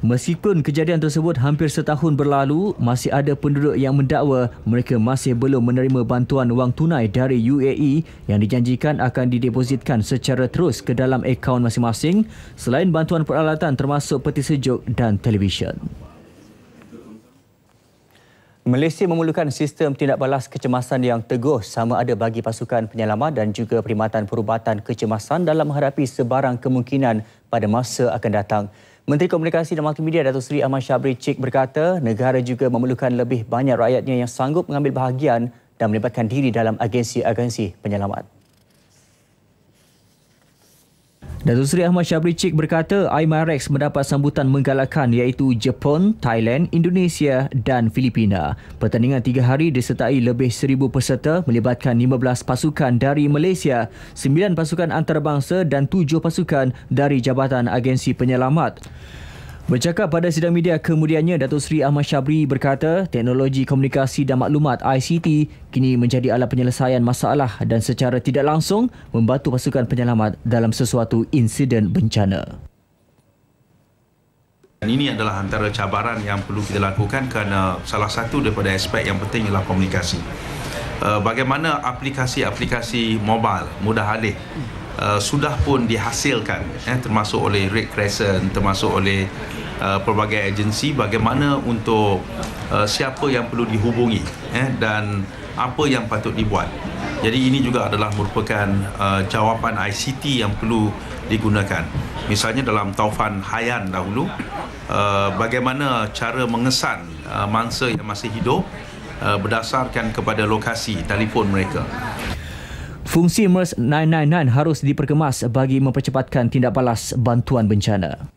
Meskipun kejadian tersebut hampir setahun berlalu, masih ada penduduk yang mendakwa mereka masih belum menerima bantuan wang tunai dari UAE yang dijanjikan akan didepositkan secara terus ke dalam akaun masing-masing selain bantuan peralatan termasuk peti sejuk dan televisyen. Malaysia memerlukan sistem tindak balas kecemasan yang teguh sama ada bagi pasukan penyelamat dan juga perkhidmatan perubatan kecemasan dalam menghadapi sebarang kemungkinan pada masa akan datang. Menteri Komunikasi dan Multimedia Datuk Seri Ahmad Syabri Cik berkata negara juga memerlukan lebih banyak rakyatnya yang sanggup mengambil bahagian dan melibatkan diri dalam agensi-agensi penyelamat. Datuk Seri Ahmad Syabri Cik berkata IMIREX mendapat sambutan menggalakkan iaitu Jepun, Thailand, Indonesia dan Filipina. Pertandingan tiga hari disertai lebih seribu peserta melibatkan 15 pasukan dari Malaysia, 9 pasukan antarabangsa dan 7 pasukan dari Jabatan Agensi Penyelamat. Bercakap pada sidang media kemudiannya, Datuk Seri Ahmad Syabri berkata, teknologi komunikasi dan maklumat ICT kini menjadi alat penyelesaian masalah dan secara tidak langsung membantu pasukan penyelamat dalam sesuatu insiden bencana. Dan ini adalah antara cabaran yang perlu kita lakukan kerana salah satu daripada aspek yang penting ialah komunikasi. Uh, bagaimana aplikasi-aplikasi mobile mudah alih Uh, sudah pun dihasilkan eh, termasuk oleh Red Crescent termasuk oleh uh, pelbagai agensi bagaimana untuk uh, siapa yang perlu dihubungi eh, dan apa yang patut dibuat jadi ini juga adalah merupakan uh, jawapan ICT yang perlu digunakan misalnya dalam taufan Hayan dahulu uh, bagaimana cara mengesan uh, mangsa yang masih hidup uh, berdasarkan kepada lokasi telefon mereka Fungsi MERS 999 harus diperkemas bagi mempercepatkan tindak balas bantuan bencana.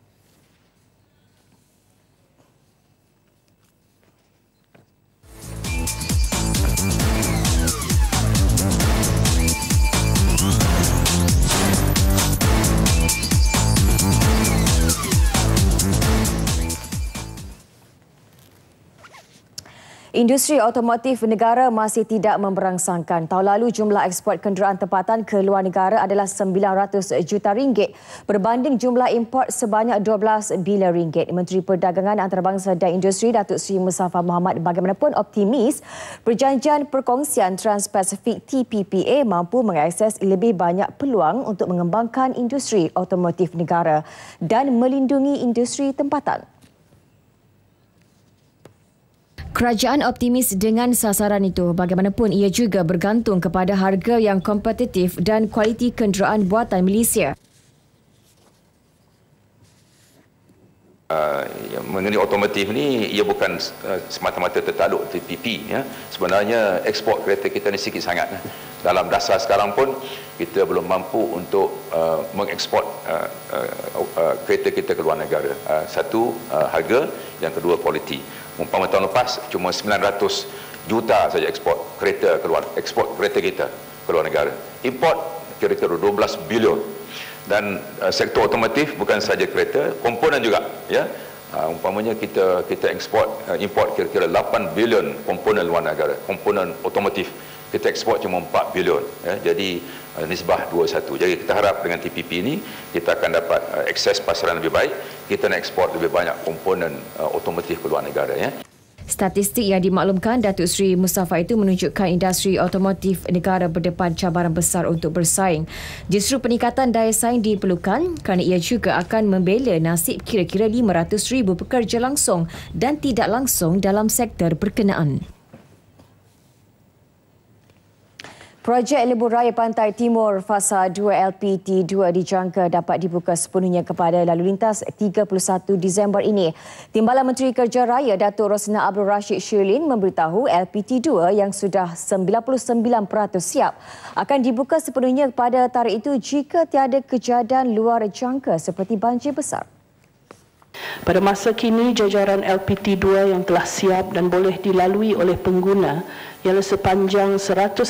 Industri otomotif negara masih tidak memberangsangkan. Tahun lalu jumlah ekspor kenderaan tempatan ke luar negara adalah 900 juta ringgit berbanding jumlah import sebanyak 12 bilion ringgit. Menteri Perdagangan Antarabangsa dan Industri Datuk Seri Musafa Muhammad bagaimanapun optimis perjanjian perkongsian Trans-Pacific TPPA mampu mengakses lebih banyak peluang untuk mengembangkan industri otomotif negara dan melindungi industri tempatan. Kerajaan optimis dengan sasaran itu. Bagaimanapun, ia juga bergantung kepada harga yang kompetitif dan kualiti kenderaan buatan Malaysia. Uh, mengenai otomotif ni ia bukan uh, semata-mata tertakluk TPP ya. sebenarnya ekspor kereta kita ni sikit sangat ya. dalam dasar sekarang pun kita belum mampu untuk uh, eh, mengekspor uh, eh, uh, uh, kereta kita ke luar negara uh, satu uh, harga yang kedua kualiti umpama tahun lepas cuma 900 juta saja ekspor kereta keluar ekspor kereta kita keluar negara import kira-kira 12 bilion dan uh, sektor otomotif bukan saja kereta komponen juga ya uh, umpamanya kita kita ekspor uh, eh, import kira-kira 8 bilion komponen luar negara komponen otomotif kita ekspor cuma 4 bilion ya. jadi uh, nisbah 21 jadi kita harap dengan TPP ini kita akan dapat uh, akses pasaran lebih baik kita nak ekspor lebih banyak komponen uh, otomotif ke luar negara ya Statistik yang dimaklumkan Datuk Seri Mustafa itu menunjukkan industri otomotif negara berdepan cabaran besar untuk bersaing. Justru peningkatan daya saing diperlukan kerana ia juga akan membela nasib kira-kira ribu pekerja langsung dan tidak langsung dalam sektor berkenaan. Projek Lebuh Raya Pantai Timur Fasa 2 LPT2 dijangka dapat dibuka sepenuhnya kepada lalu lintas 31 Disember ini. Timbalan Menteri Kerja Raya Datuk Rosna Abdul Rashid Shirlin memberitahu LPT2 yang sudah 99% siap akan dibuka sepenuhnya pada tarikh itu jika tiada kejadian luar jangka seperti banjir besar. Pada masa kini, jajaran LPT-2 yang telah siap dan boleh dilalui oleh pengguna ialah sepanjang 159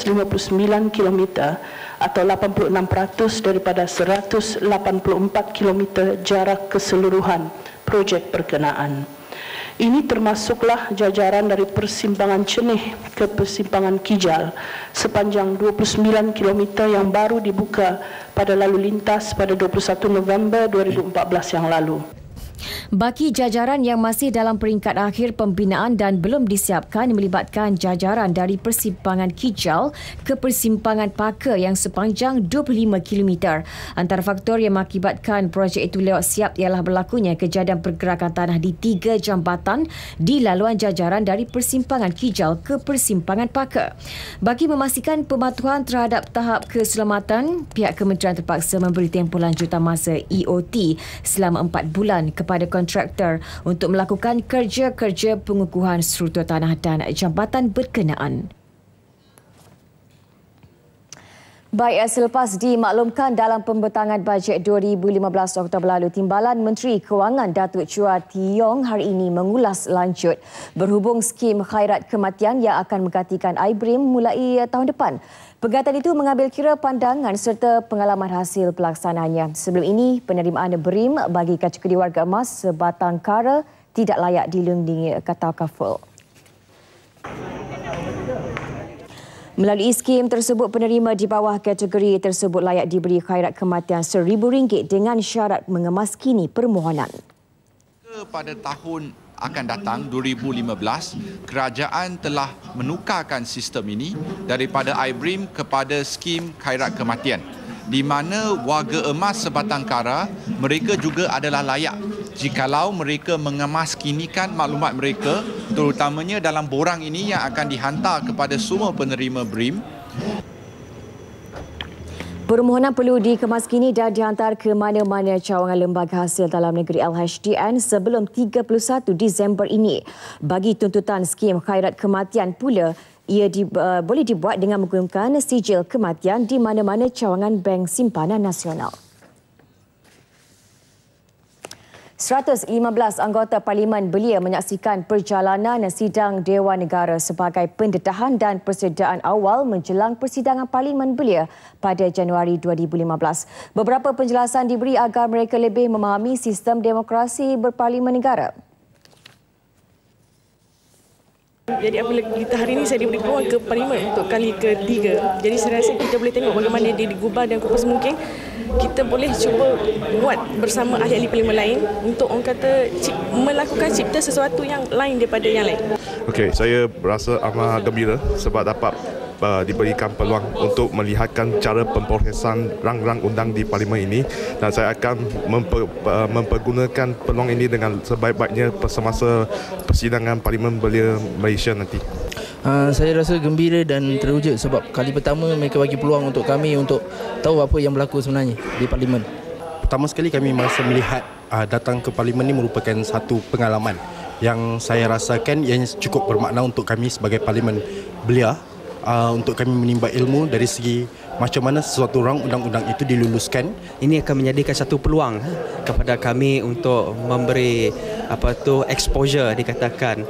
km atau 86% daripada 184 km jarak keseluruhan projek perkenaan. Ini termasuklah jajaran dari persimpangan Cenih ke persimpangan Kijal sepanjang 29 km yang baru dibuka pada lalu lintas pada 21 November 2014 yang lalu. Baki jajaran yang masih dalam peringkat akhir pembinaan dan belum disiapkan melibatkan jajaran dari persimpangan Kijal ke persimpangan Paka yang sepanjang 25 km. Antara faktor yang mengakibatkan projek itu lewat siap ialah berlakunya kejadian pergerakan tanah di tiga jambatan di laluan jajaran dari persimpangan Kijal ke persimpangan Paka. Baki memastikan pematuhan terhadap tahap keselamatan, pihak kementerian terpaksa memberi tempoh lanjutan masa EOT selama empat bulan kepada kepada kontraktor untuk melakukan kerja-kerja pengukuhan struktur tanah dan jambatan berkenaan. Baik, eh, selepas dimaklumkan dalam pembentangan bajet 2015 Oktober lalu, Timbalan Menteri Kewangan Datuk Chua Tiong hari ini mengulas lanjut berhubung skim khairat kematian yang akan menggantikan IBRIM mulai eh, tahun depan. Pegatan itu mengambil kira pandangan serta pengalaman hasil pelaksanaannya. Sebelum ini, penerimaan berim bagi kategori warga emas sebatang kara tidak layak dilindungi kata kafel. Melalui skim tersebut, penerima di bawah kategori tersebut layak diberi khairat kematian RM1,000 dengan syarat mengemaskini permohonan. Pada tahun 2020, akan datang 2015 kerajaan telah menukarkan sistem ini daripada iBrim kepada skim khairat kematian di mana warga emas sebatang kara mereka juga adalah layak jikalau mereka mengemas mengemaskinikan maklumat mereka terutamanya dalam borang ini yang akan dihantar kepada semua penerima BRIM Permohonan perlu kini dan dihantar ke mana-mana cawangan lembaga hasil dalam negeri LHDN sebelum 31 Disember ini. Bagi tuntutan skim khairat kematian pula, ia di, uh, boleh dibuat dengan menggunakan sijil kematian di mana-mana cawangan Bank Simpanan Nasional. 115 anggota Parlimen Belia menyaksikan perjalanan sidang Dewan Negara sebagai pendedahan dan persediaan awal menjelang persidangan Parlimen Belia pada Januari 2015. Beberapa penjelasan diberi agar mereka lebih memahami sistem demokrasi berparlimen negara. Jadi apabila hari ini saya diberi peluang ke Parlimen untuk kali ketiga. Jadi saya rasa kita boleh tengok bagaimana dia digubah dan kupas mungkin kita boleh cuba buat bersama ahli-ahli pelima lain untuk orang kata cip, melakukan cipta sesuatu yang lain daripada yang lain. Okey, saya rasa amat gembira sebab dapat uh, diberikan peluang untuk melihatkan cara pemprosesan rang-rang undang di parlimen ini dan saya akan memper, uh, mempergunakan peluang ini dengan sebaik-baiknya semasa persidangan parlimen belia Malaysia nanti. Uh, saya rasa gembira dan terwujud sebab kali pertama mereka bagi peluang untuk kami untuk tahu apa yang berlaku sebenarnya di parlimen. Pertama sekali kami merasa melihat uh, datang ke parlimen ini merupakan satu pengalaman yang saya rasakan yang cukup bermakna untuk kami sebagai parlimen belia uh, untuk kami menimba ilmu dari segi macam mana sesuatu orang undang-undang itu diluluskan. Ini akan menjadikan satu peluang ha, kepada kami untuk memberi apa tu exposure dikatakan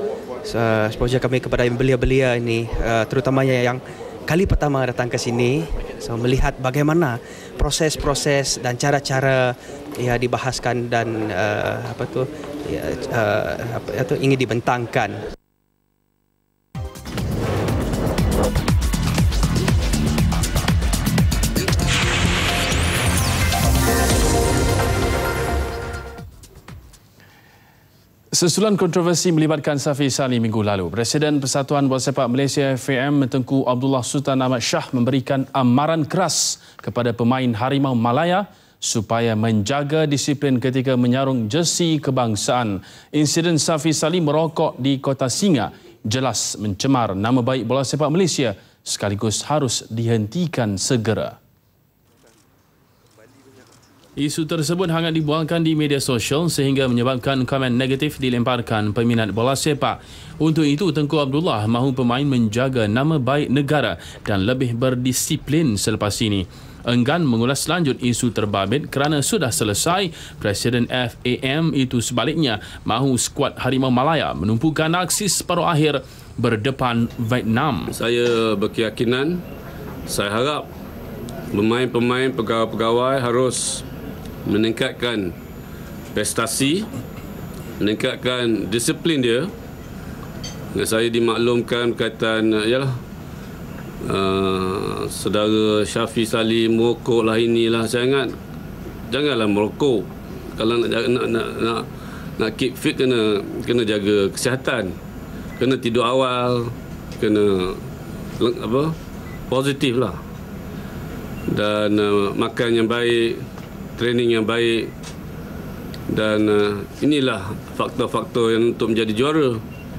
exposure eh, kami kepada belia-belia ini eh, terutamanya yang kali pertama datang ke sini so melihat bagaimana proses-proses dan cara-cara yang dibahaskan dan uh, apa tu ya uh, apa tu ingin dibentangkan Sesulan kontroversi melibatkan Safi Salim minggu lalu, Presiden Persatuan Bola Sepak Malaysia FAM Tengku Abdullah Sultan Ahmad Shah memberikan amaran keras kepada pemain Harimau Malaya supaya menjaga disiplin ketika menyarung jersi kebangsaan. Insiden Safi Salim merokok di Kota Singa jelas mencemar nama baik bola sepak Malaysia sekaligus harus dihentikan segera. Isu tersebut hangat dibuangkan di media sosial sehingga menyebabkan komen negatif dilemparkan peminat bola sepak. Untuk itu, Tengku Abdullah mahu pemain menjaga nama baik negara dan lebih berdisiplin selepas ini. Enggan mengulas selanjut isu terbabit kerana sudah selesai, Presiden FAM itu sebaliknya mahu skuad Harimau Malaya menumpukan aksi separuh akhir berdepan Vietnam. Saya berkeyakinan, saya harap pemain-pemain pegawai-pegawai harus meningkatkan prestasi, meningkatkan disiplin dia. Dan saya dimaklumkan berkaitan ialah eh, uh, eh, saudara Syafi Salim merokok lah inilah saya ingat janganlah merokok kalau nak nak nak nak, nak, nak keep fit kena kena jaga kesihatan kena tidur awal kena apa positif lah dan uh, makan yang baik training yang baik dan uh, inilah faktor-faktor yang untuk menjadi juara.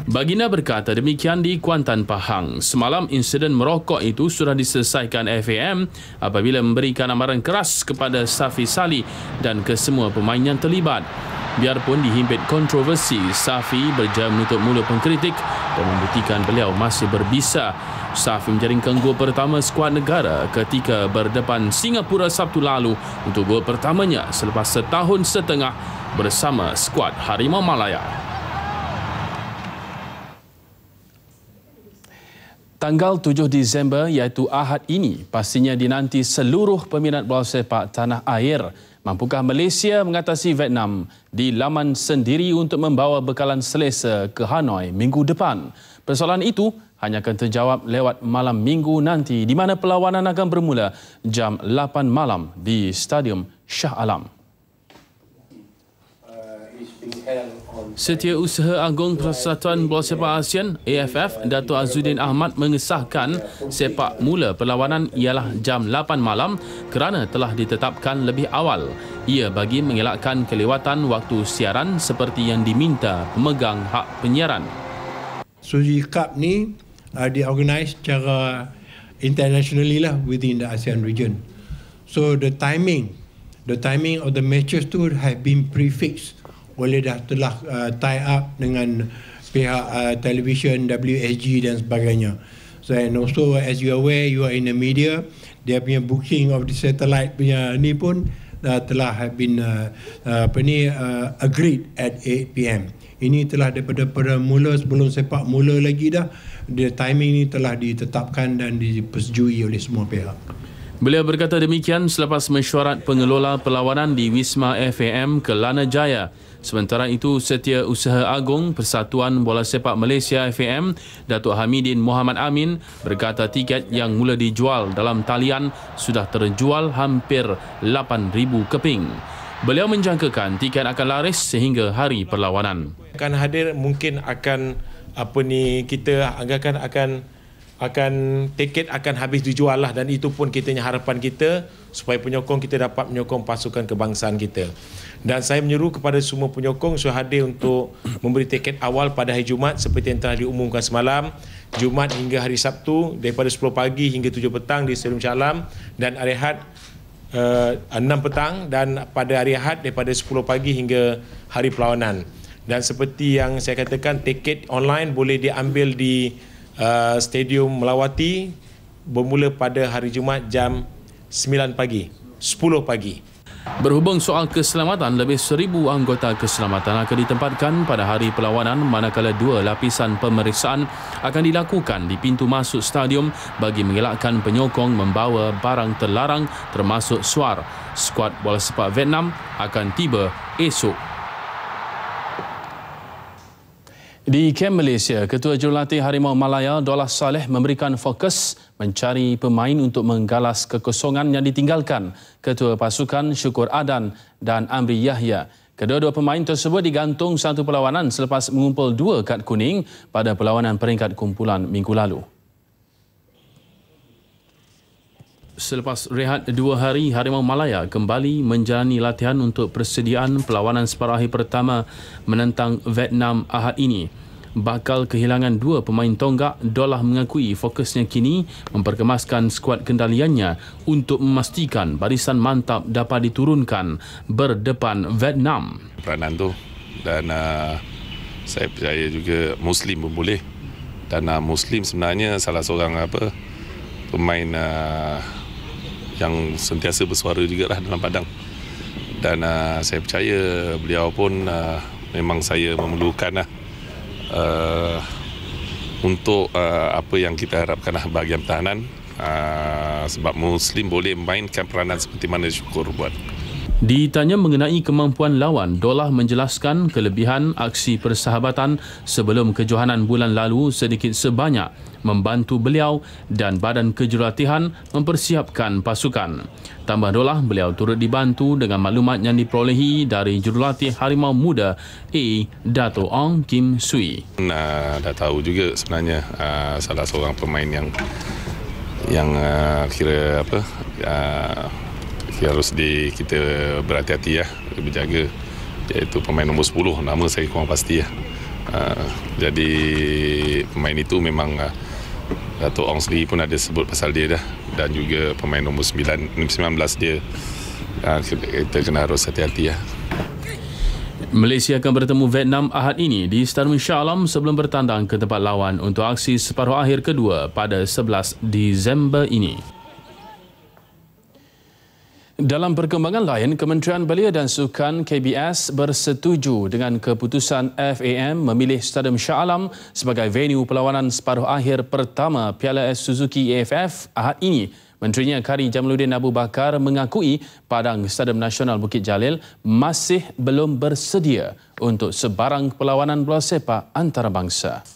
Baginda berkata demikian di Kuantan Pahang. Semalam insiden merokok itu sudah diselesaikan FAM apabila memberikan amaran keras kepada Safi Sali dan kesemua pemain yang terlibat. Biarpun dihimpit kontroversi, Safi berjaya menutup mulut pengkritik dan membuktikan beliau masih berbisa. Safi menjaring gol pertama skuad negara ketika berdepan Singapura Sabtu lalu untuk gol pertamanya selepas setahun setengah bersama skuad Harimau Malaya. Tanggal 7 Disember iaitu Ahad ini pastinya dinanti seluruh peminat bola sepak tanah air Mampukah Malaysia mengatasi Vietnam di laman sendiri untuk membawa bekalan selesa ke Hanoi minggu depan? Persoalan itu hanya akan terjawab lewat malam minggu nanti di mana perlawanan akan bermula jam 8 malam di Stadium Shah Alam. Uh, Setiausaha Agung Persatuan Bola Sepak ASEAN AFF Dato Azudin Ahmad mengesahkan sepak mula perlawanan ialah jam 8 malam kerana telah ditetapkan lebih awal. Ia bagi mengelakkan kelewatan waktu siaran seperti yang diminta pemegang hak penyiaran. Suzuki Cup ni uh, diorganize secara internationally lah within the ASEAN region. So the timing, the timing of the matches tu have been prefixed boleh dah telah uh, tie up dengan pihak uh, televisyen WSG dan sebagainya. So and also as you are aware you are in the media, dia punya booking of the satellite punya ni pun uh, telah have been uh, uh apa ni uh, agreed at 8 pm. Ini telah daripada pada mula sebelum sepak mula lagi dah, the timing ini telah ditetapkan dan dipersetujui oleh semua pihak. Beliau berkata demikian selepas mesyuarat pengelola perlawanan di Wisma FAM Kelana Jaya. Sementara itu, Setia Usaha Agong Persatuan Bola Sepak Malaysia FAM, Datuk Hamidin Muhammad Amin berkata tiket yang mula dijual dalam talian sudah terjual hampir 8,000 keping. Beliau menjangkakan tiket akan laris sehingga hari perlawanan. Akan hadir mungkin akan apa ni kita anggarkan akan akan tiket akan habis dijual lah dan itu pun kita harapan kita supaya penyokong kita dapat menyokong pasukan kebangsaan kita. Dan saya menyuruh kepada semua penyokong sudah hadir untuk memberi tiket awal pada hari Jumaat seperti yang telah diumumkan semalam. Jumaat hingga hari Sabtu daripada 10 pagi hingga 7 petang di Stadium Syalam dan hari Ahad uh, eh, 6 petang dan pada hari Ahad daripada 10 pagi hingga hari pelawanan Dan seperti yang saya katakan tiket online boleh diambil di Uh, stadium Melawati bermula pada hari Jumaat jam 9 pagi, 10 pagi. Berhubung soal keselamatan, lebih seribu anggota keselamatan akan ditempatkan pada hari perlawanan manakala dua lapisan pemeriksaan akan dilakukan di pintu masuk stadium bagi mengelakkan penyokong membawa barang terlarang termasuk suar. Skuad bola sepak Vietnam akan tiba esok Di Camp Malaysia, Ketua Jurulatih Harimau Malaya Dolah Saleh memberikan fokus mencari pemain untuk menggalas kekosongan yang ditinggalkan Ketua Pasukan Syukur Adan dan Amri Yahya. Kedua-dua pemain tersebut digantung satu perlawanan selepas mengumpul dua kad kuning pada perlawanan peringkat kumpulan minggu lalu. selepas rehat dua hari, Harimau Malaya kembali menjalani latihan untuk persediaan perlawanan separuh pertama menentang Vietnam ahad ini. Bakal kehilangan dua pemain tonggak, Dolah mengakui fokusnya kini memperkemaskan skuad kendaliannya untuk memastikan barisan mantap dapat diturunkan berdepan Vietnam. Peranan tu dan uh, saya percaya juga Muslim pun boleh. Dan uh, Muslim sebenarnya salah seorang apa pemain uh, yang sentiasa bersuara juga lah dalam padang dan uh, saya percaya beliau pun uh, memang saya memerlukan lah uh, ah, untuk uh, apa yang kita harapkan lah bahagian pertahanan uh, sebab Muslim boleh mainkan peranan seperti mana syukur buat Ditanya mengenai kemampuan lawan, Dolah menjelaskan kelebihan aksi persahabatan sebelum kejohanan bulan lalu sedikit sebanyak membantu beliau dan badan kejurulatihan mempersiapkan pasukan. Tambah dolah, beliau turut dibantu dengan maklumat yang diperolehi dari jurulatih Harimau Muda A. Dato Ong Kim Sui. Nah, dah tahu juga sebenarnya uh, salah seorang pemain yang yang uh, kira apa uh, kira harus di kita berhati-hati ya berjaga iaitu pemain nombor 10 nama saya kurang pasti ya uh, jadi pemain itu memang uh, Datuk Ong sendiri pun ada sebut pasal dia dah dan juga pemain nombor 9 19 dia ah, kita kena harus hati-hati ya. Malaysia akan bertemu Vietnam Ahad ini di Stadium Shah Alam sebelum bertandang ke tempat lawan untuk aksi separuh akhir kedua pada 11 Disember ini. Dalam perkembangan lain, Kementerian Belia dan Sukan KBS bersetuju dengan keputusan FAM memilih Stadium Shah Alam sebagai venue perlawanan separuh akhir pertama Piala Suzuki AFF e ahad ini. Menterinya Kari Jamaluddin Abu Bakar mengakui padang Stadium Nasional Bukit Jalil masih belum bersedia untuk sebarang perlawanan bola sepak antarabangsa.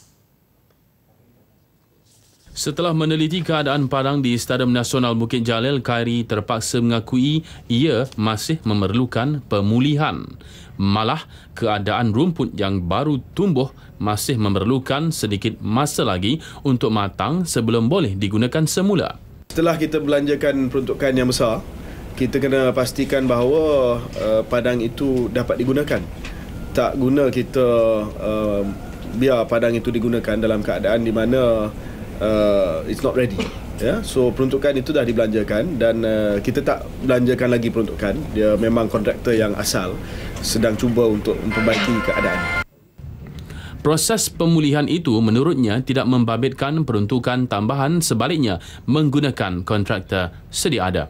Setelah meneliti keadaan padang di Stadium Nasional Bukit Jalil, Khairi terpaksa mengakui ia masih memerlukan pemulihan. Malah, keadaan rumput yang baru tumbuh masih memerlukan sedikit masa lagi untuk matang sebelum boleh digunakan semula. Setelah kita belanjakan peruntukan yang besar, kita kena pastikan bahawa uh, padang itu dapat digunakan. Tak guna kita uh, biar padang itu digunakan dalam keadaan di mana uh, uh, it's not ready. Yeah, so peruntukan itu dah dibelanjakan dan uh, kita tak belanjakan lagi peruntukan. Dia memang kontraktor yang asal sedang cuba untuk memperbaiki keadaan. Proses pemulihan itu menurutnya tidak membabitkan peruntukan tambahan sebaliknya menggunakan kontraktor sedia ada.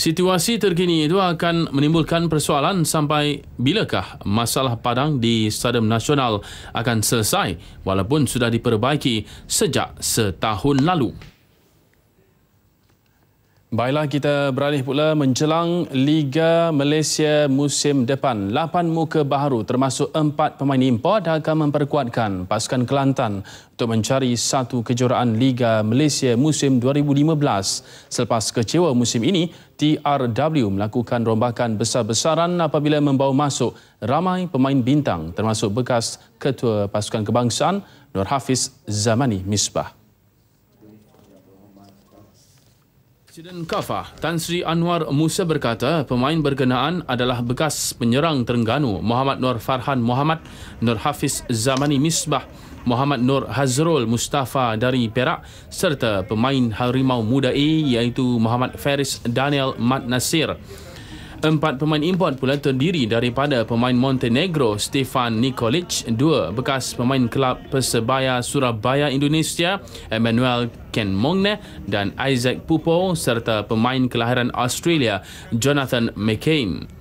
Situasi terkini itu akan menimbulkan persoalan sampai bilakah masalah padang di Stadium Nasional akan selesai walaupun sudah diperbaiki sejak setahun lalu. Baiklah kita beralih pula menjelang Liga Malaysia musim depan. Lapan muka baru termasuk empat pemain import akan memperkuatkan pasukan Kelantan untuk mencari satu kejuaraan Liga Malaysia musim 2015. Selepas kecewa musim ini, TRW melakukan rombakan besar-besaran apabila membawa masuk ramai pemain bintang termasuk bekas ketua pasukan kebangsaan Nur Hafiz Zamani Misbah. Presiden KAFA, Tan Sri Anwar Musa berkata pemain berkenaan adalah bekas penyerang Terengganu Muhammad Nur Farhan Muhammad Nur Hafiz Zamani Misbah Muhammad Nur Hazrul Mustafa dari Perak serta pemain Harimau Muda A iaitu Muhammad Faris Daniel Mat Nasir. Empat pemain import pula terdiri daripada pemain Montenegro Stefan Nikolic, dua bekas pemain kelab Persebaya Surabaya Indonesia Emmanuel Ken Mongne dan Isaac Pupo serta pemain kelahiran Australia Jonathan McCain.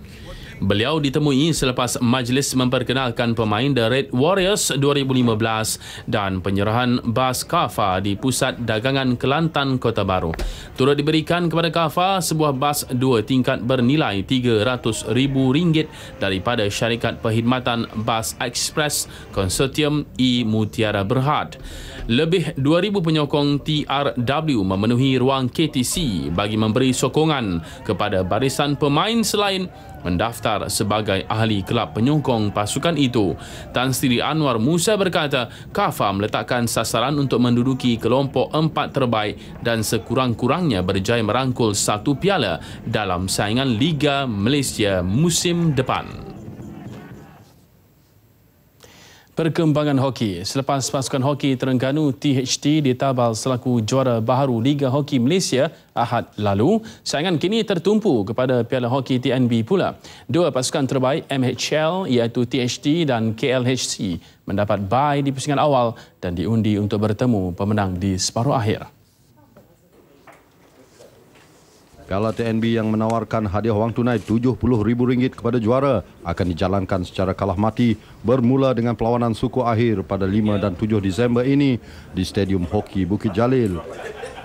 Beliau ditemui selepas majlis memperkenalkan pemain The Red Warriors 2015 dan penyerahan bas Kafa di Pusat Dagangan Kelantan Kota Baru. Turut diberikan kepada Kafa sebuah bas dua tingkat bernilai RM300,000 daripada syarikat perkhidmatan Bas Express Consortium E Mutiara Berhad. Lebih 2,000 penyokong TRW memenuhi ruang KTC bagi memberi sokongan kepada barisan pemain selain mendaftar sebagai ahli kelab penyokong pasukan itu. Tan Sri Anwar Musa berkata, KAFA meletakkan sasaran untuk menduduki kelompok empat terbaik dan sekurang-kurangnya berjaya merangkul satu piala dalam saingan Liga Malaysia musim depan. Perkembangan hoki. Selepas pasukan hoki Terengganu THT ditabal selaku juara baharu Liga Hoki Malaysia Ahad lalu, saingan kini tertumpu kepada Piala Hoki TNB pula. Dua pasukan terbaik MHL iaitu THT dan KLHC mendapat bye di pusingan awal dan diundi untuk bertemu pemenang di separuh akhir. Piala TNB yang menawarkan hadiah wang tunai RM70,000 kepada juara akan dijalankan secara kalah mati bermula dengan perlawanan suku akhir pada 5 dan 7 Disember ini di Stadium Hoki Bukit Jalil.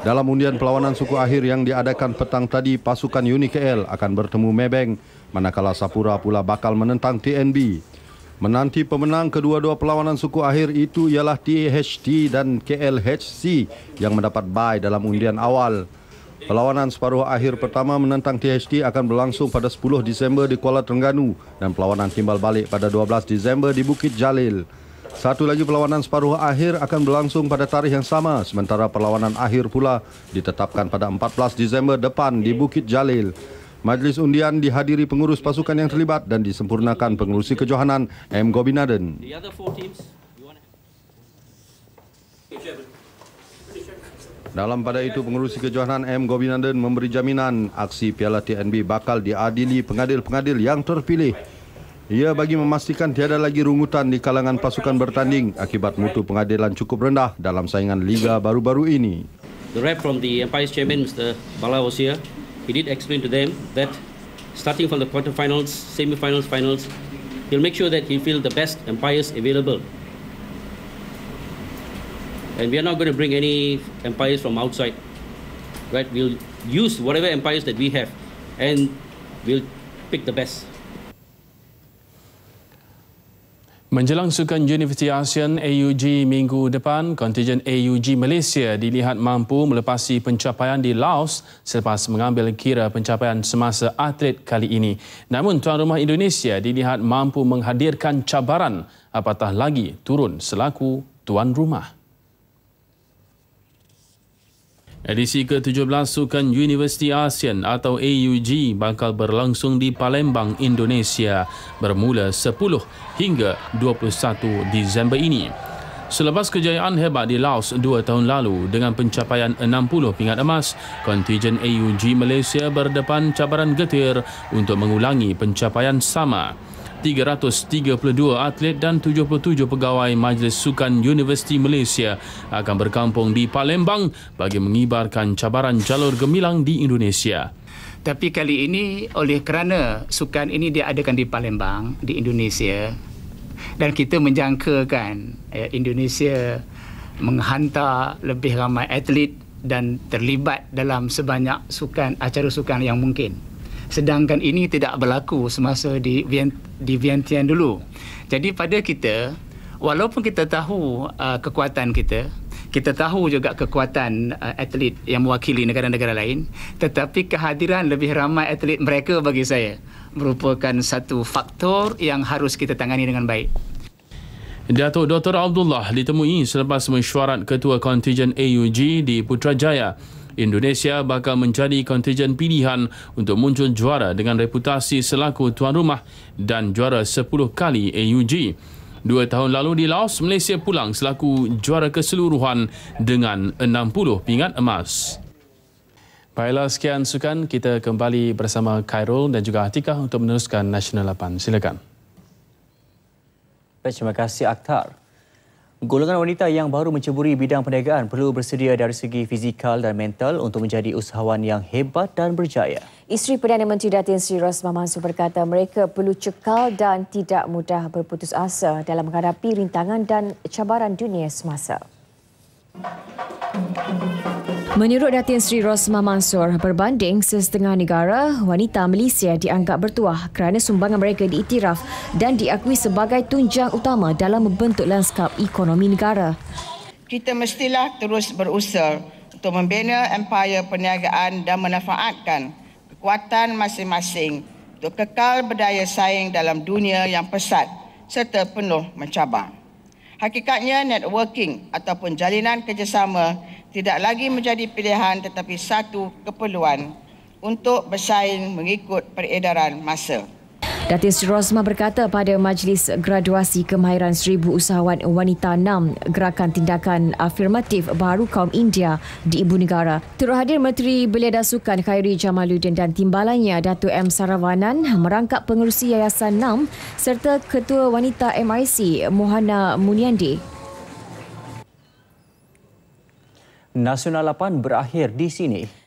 Dalam undian perlawanan suku akhir yang diadakan petang tadi, pasukan Uni KL akan bertemu Mebeng manakala Sapura pula bakal menentang TNB. Menanti pemenang kedua-dua perlawanan suku akhir itu ialah THT dan KLHC yang mendapat bye dalam undian awal. Perlawanan separuh akhir pertama menentang THD akan berlangsung pada 10 Disember di Kuala Terengganu dan perlawanan timbal balik pada 12 Disember di Bukit Jalil. Satu lagi perlawanan separuh akhir akan berlangsung pada tarikh yang sama sementara perlawanan akhir pula ditetapkan pada 14 Disember depan di Bukit Jalil. Majlis undian dihadiri pengurus pasukan yang terlibat dan disempurnakan pengurusi kejohanan M. Gobinaden. Dalam pada itu, pengurusi kejohanan M. Govinandan memberi jaminan aksi Piala TNB bakal diadili pengadil-pengadil yang terpilih. Ia bagi memastikan tiada lagi rungutan di kalangan pasukan bertanding akibat mutu pengadilan cukup rendah dalam saingan Liga baru-baru ini. The rep from the Empire's chairman, Mr. Bala was here. He did explain to them that starting from the quarter quarterfinals, semifinals, finals, he'll make sure that he feel the best Empire's available and we are not going to bring any empires from outside. Right? We'll use whatever empires that we have, and we'll pick the best. Menjelang Sukan University ASEAN AUG minggu depan, kontijen AUG Malaysia dilihat mampu melepasi pencapaian di Laos selepas mengambil kira pencapaian semasa atlet kali ini. Namun, Tuan Rumah Indonesia dilihat mampu menghadirkan cabaran apatah lagi turun selaku Tuan Rumah. Edisi ke-17 Sukan Universiti ASEAN atau AUG bakal berlangsung di Palembang, Indonesia bermula 10 hingga 21 Disember ini. Selepas kejayaan hebat di Laos dua tahun lalu dengan pencapaian 60 pingat emas, kontijen AUG Malaysia berdepan cabaran getir untuk mengulangi pencapaian sama. 332 atlet dan 77 pegawai Majlis Sukan Universiti Malaysia akan berkampung di Palembang bagi mengibarkan cabaran jalur gemilang di Indonesia. Tapi kali ini oleh kerana sukan ini diadakan di Palembang di Indonesia dan kita menjangkakan ya, Indonesia menghantar lebih ramai atlet dan terlibat dalam sebanyak sukan acara sukan yang mungkin sedangkan ini tidak berlaku semasa di di Vientiane dulu. Jadi pada kita walaupun kita tahu uh, kekuatan kita, kita tahu juga kekuatan uh, atlet yang mewakili negara-negara lain, tetapi kehadiran lebih ramai atlet mereka bagi saya merupakan satu faktor yang harus kita tangani dengan baik. Datuk Dr. Abdullah ditemui selepas mesyuarat Ketua Kontijen AUG di Putrajaya Indonesia bakal menjadi kontijen pilihan untuk muncul juara dengan reputasi selaku tuan rumah dan juara 10 kali AUG. Dua tahun lalu di Laos, Malaysia pulang selaku juara keseluruhan dengan 60 pingat emas. Baiklah, sekian sukan. Kita kembali bersama Khairul dan juga Atika untuk meneruskan National 8. Silakan. Terima kasih, Akhtar. Golongan wanita yang baru menceburi bidang perniagaan perlu bersedia dari segi fizikal dan mental untuk menjadi usahawan yang hebat dan berjaya. Isteri Perdana Menteri Datin Sri Rosmah Mansur berkata mereka perlu cekal dan tidak mudah berputus asa dalam menghadapi rintangan dan cabaran dunia semasa. Menurut Datin Sri Rosmah Mansur, berbanding sesetengah negara, wanita Malaysia dianggap bertuah kerana sumbangan mereka diiktiraf dan diakui sebagai tunjang utama dalam membentuk lanskap ekonomi negara. Kita mestilah terus berusaha untuk membina empire perniagaan dan menafaatkan kekuatan masing-masing untuk kekal berdaya saing dalam dunia yang pesat serta penuh mencabar. Hakikatnya networking ataupun jalinan kerjasama tidak lagi menjadi pilihan tetapi satu keperluan untuk bersaing mengikut peredaran masa. Datin Sri Rosma berkata pada Majlis Graduasi Kemahiran Seribu Usahawan Wanita 6 Gerakan Tindakan Afirmatif Baru Kaum India di Ibu Negara. Turut hadir Menteri Belia dasukan Khairi Jamaluddin dan timbalannya Datuk M. Saravanan merangkap pengurusi Yayasan 6 serta Ketua Wanita MIC Mohana Muniandi. Nasional 8 berakhir di sini.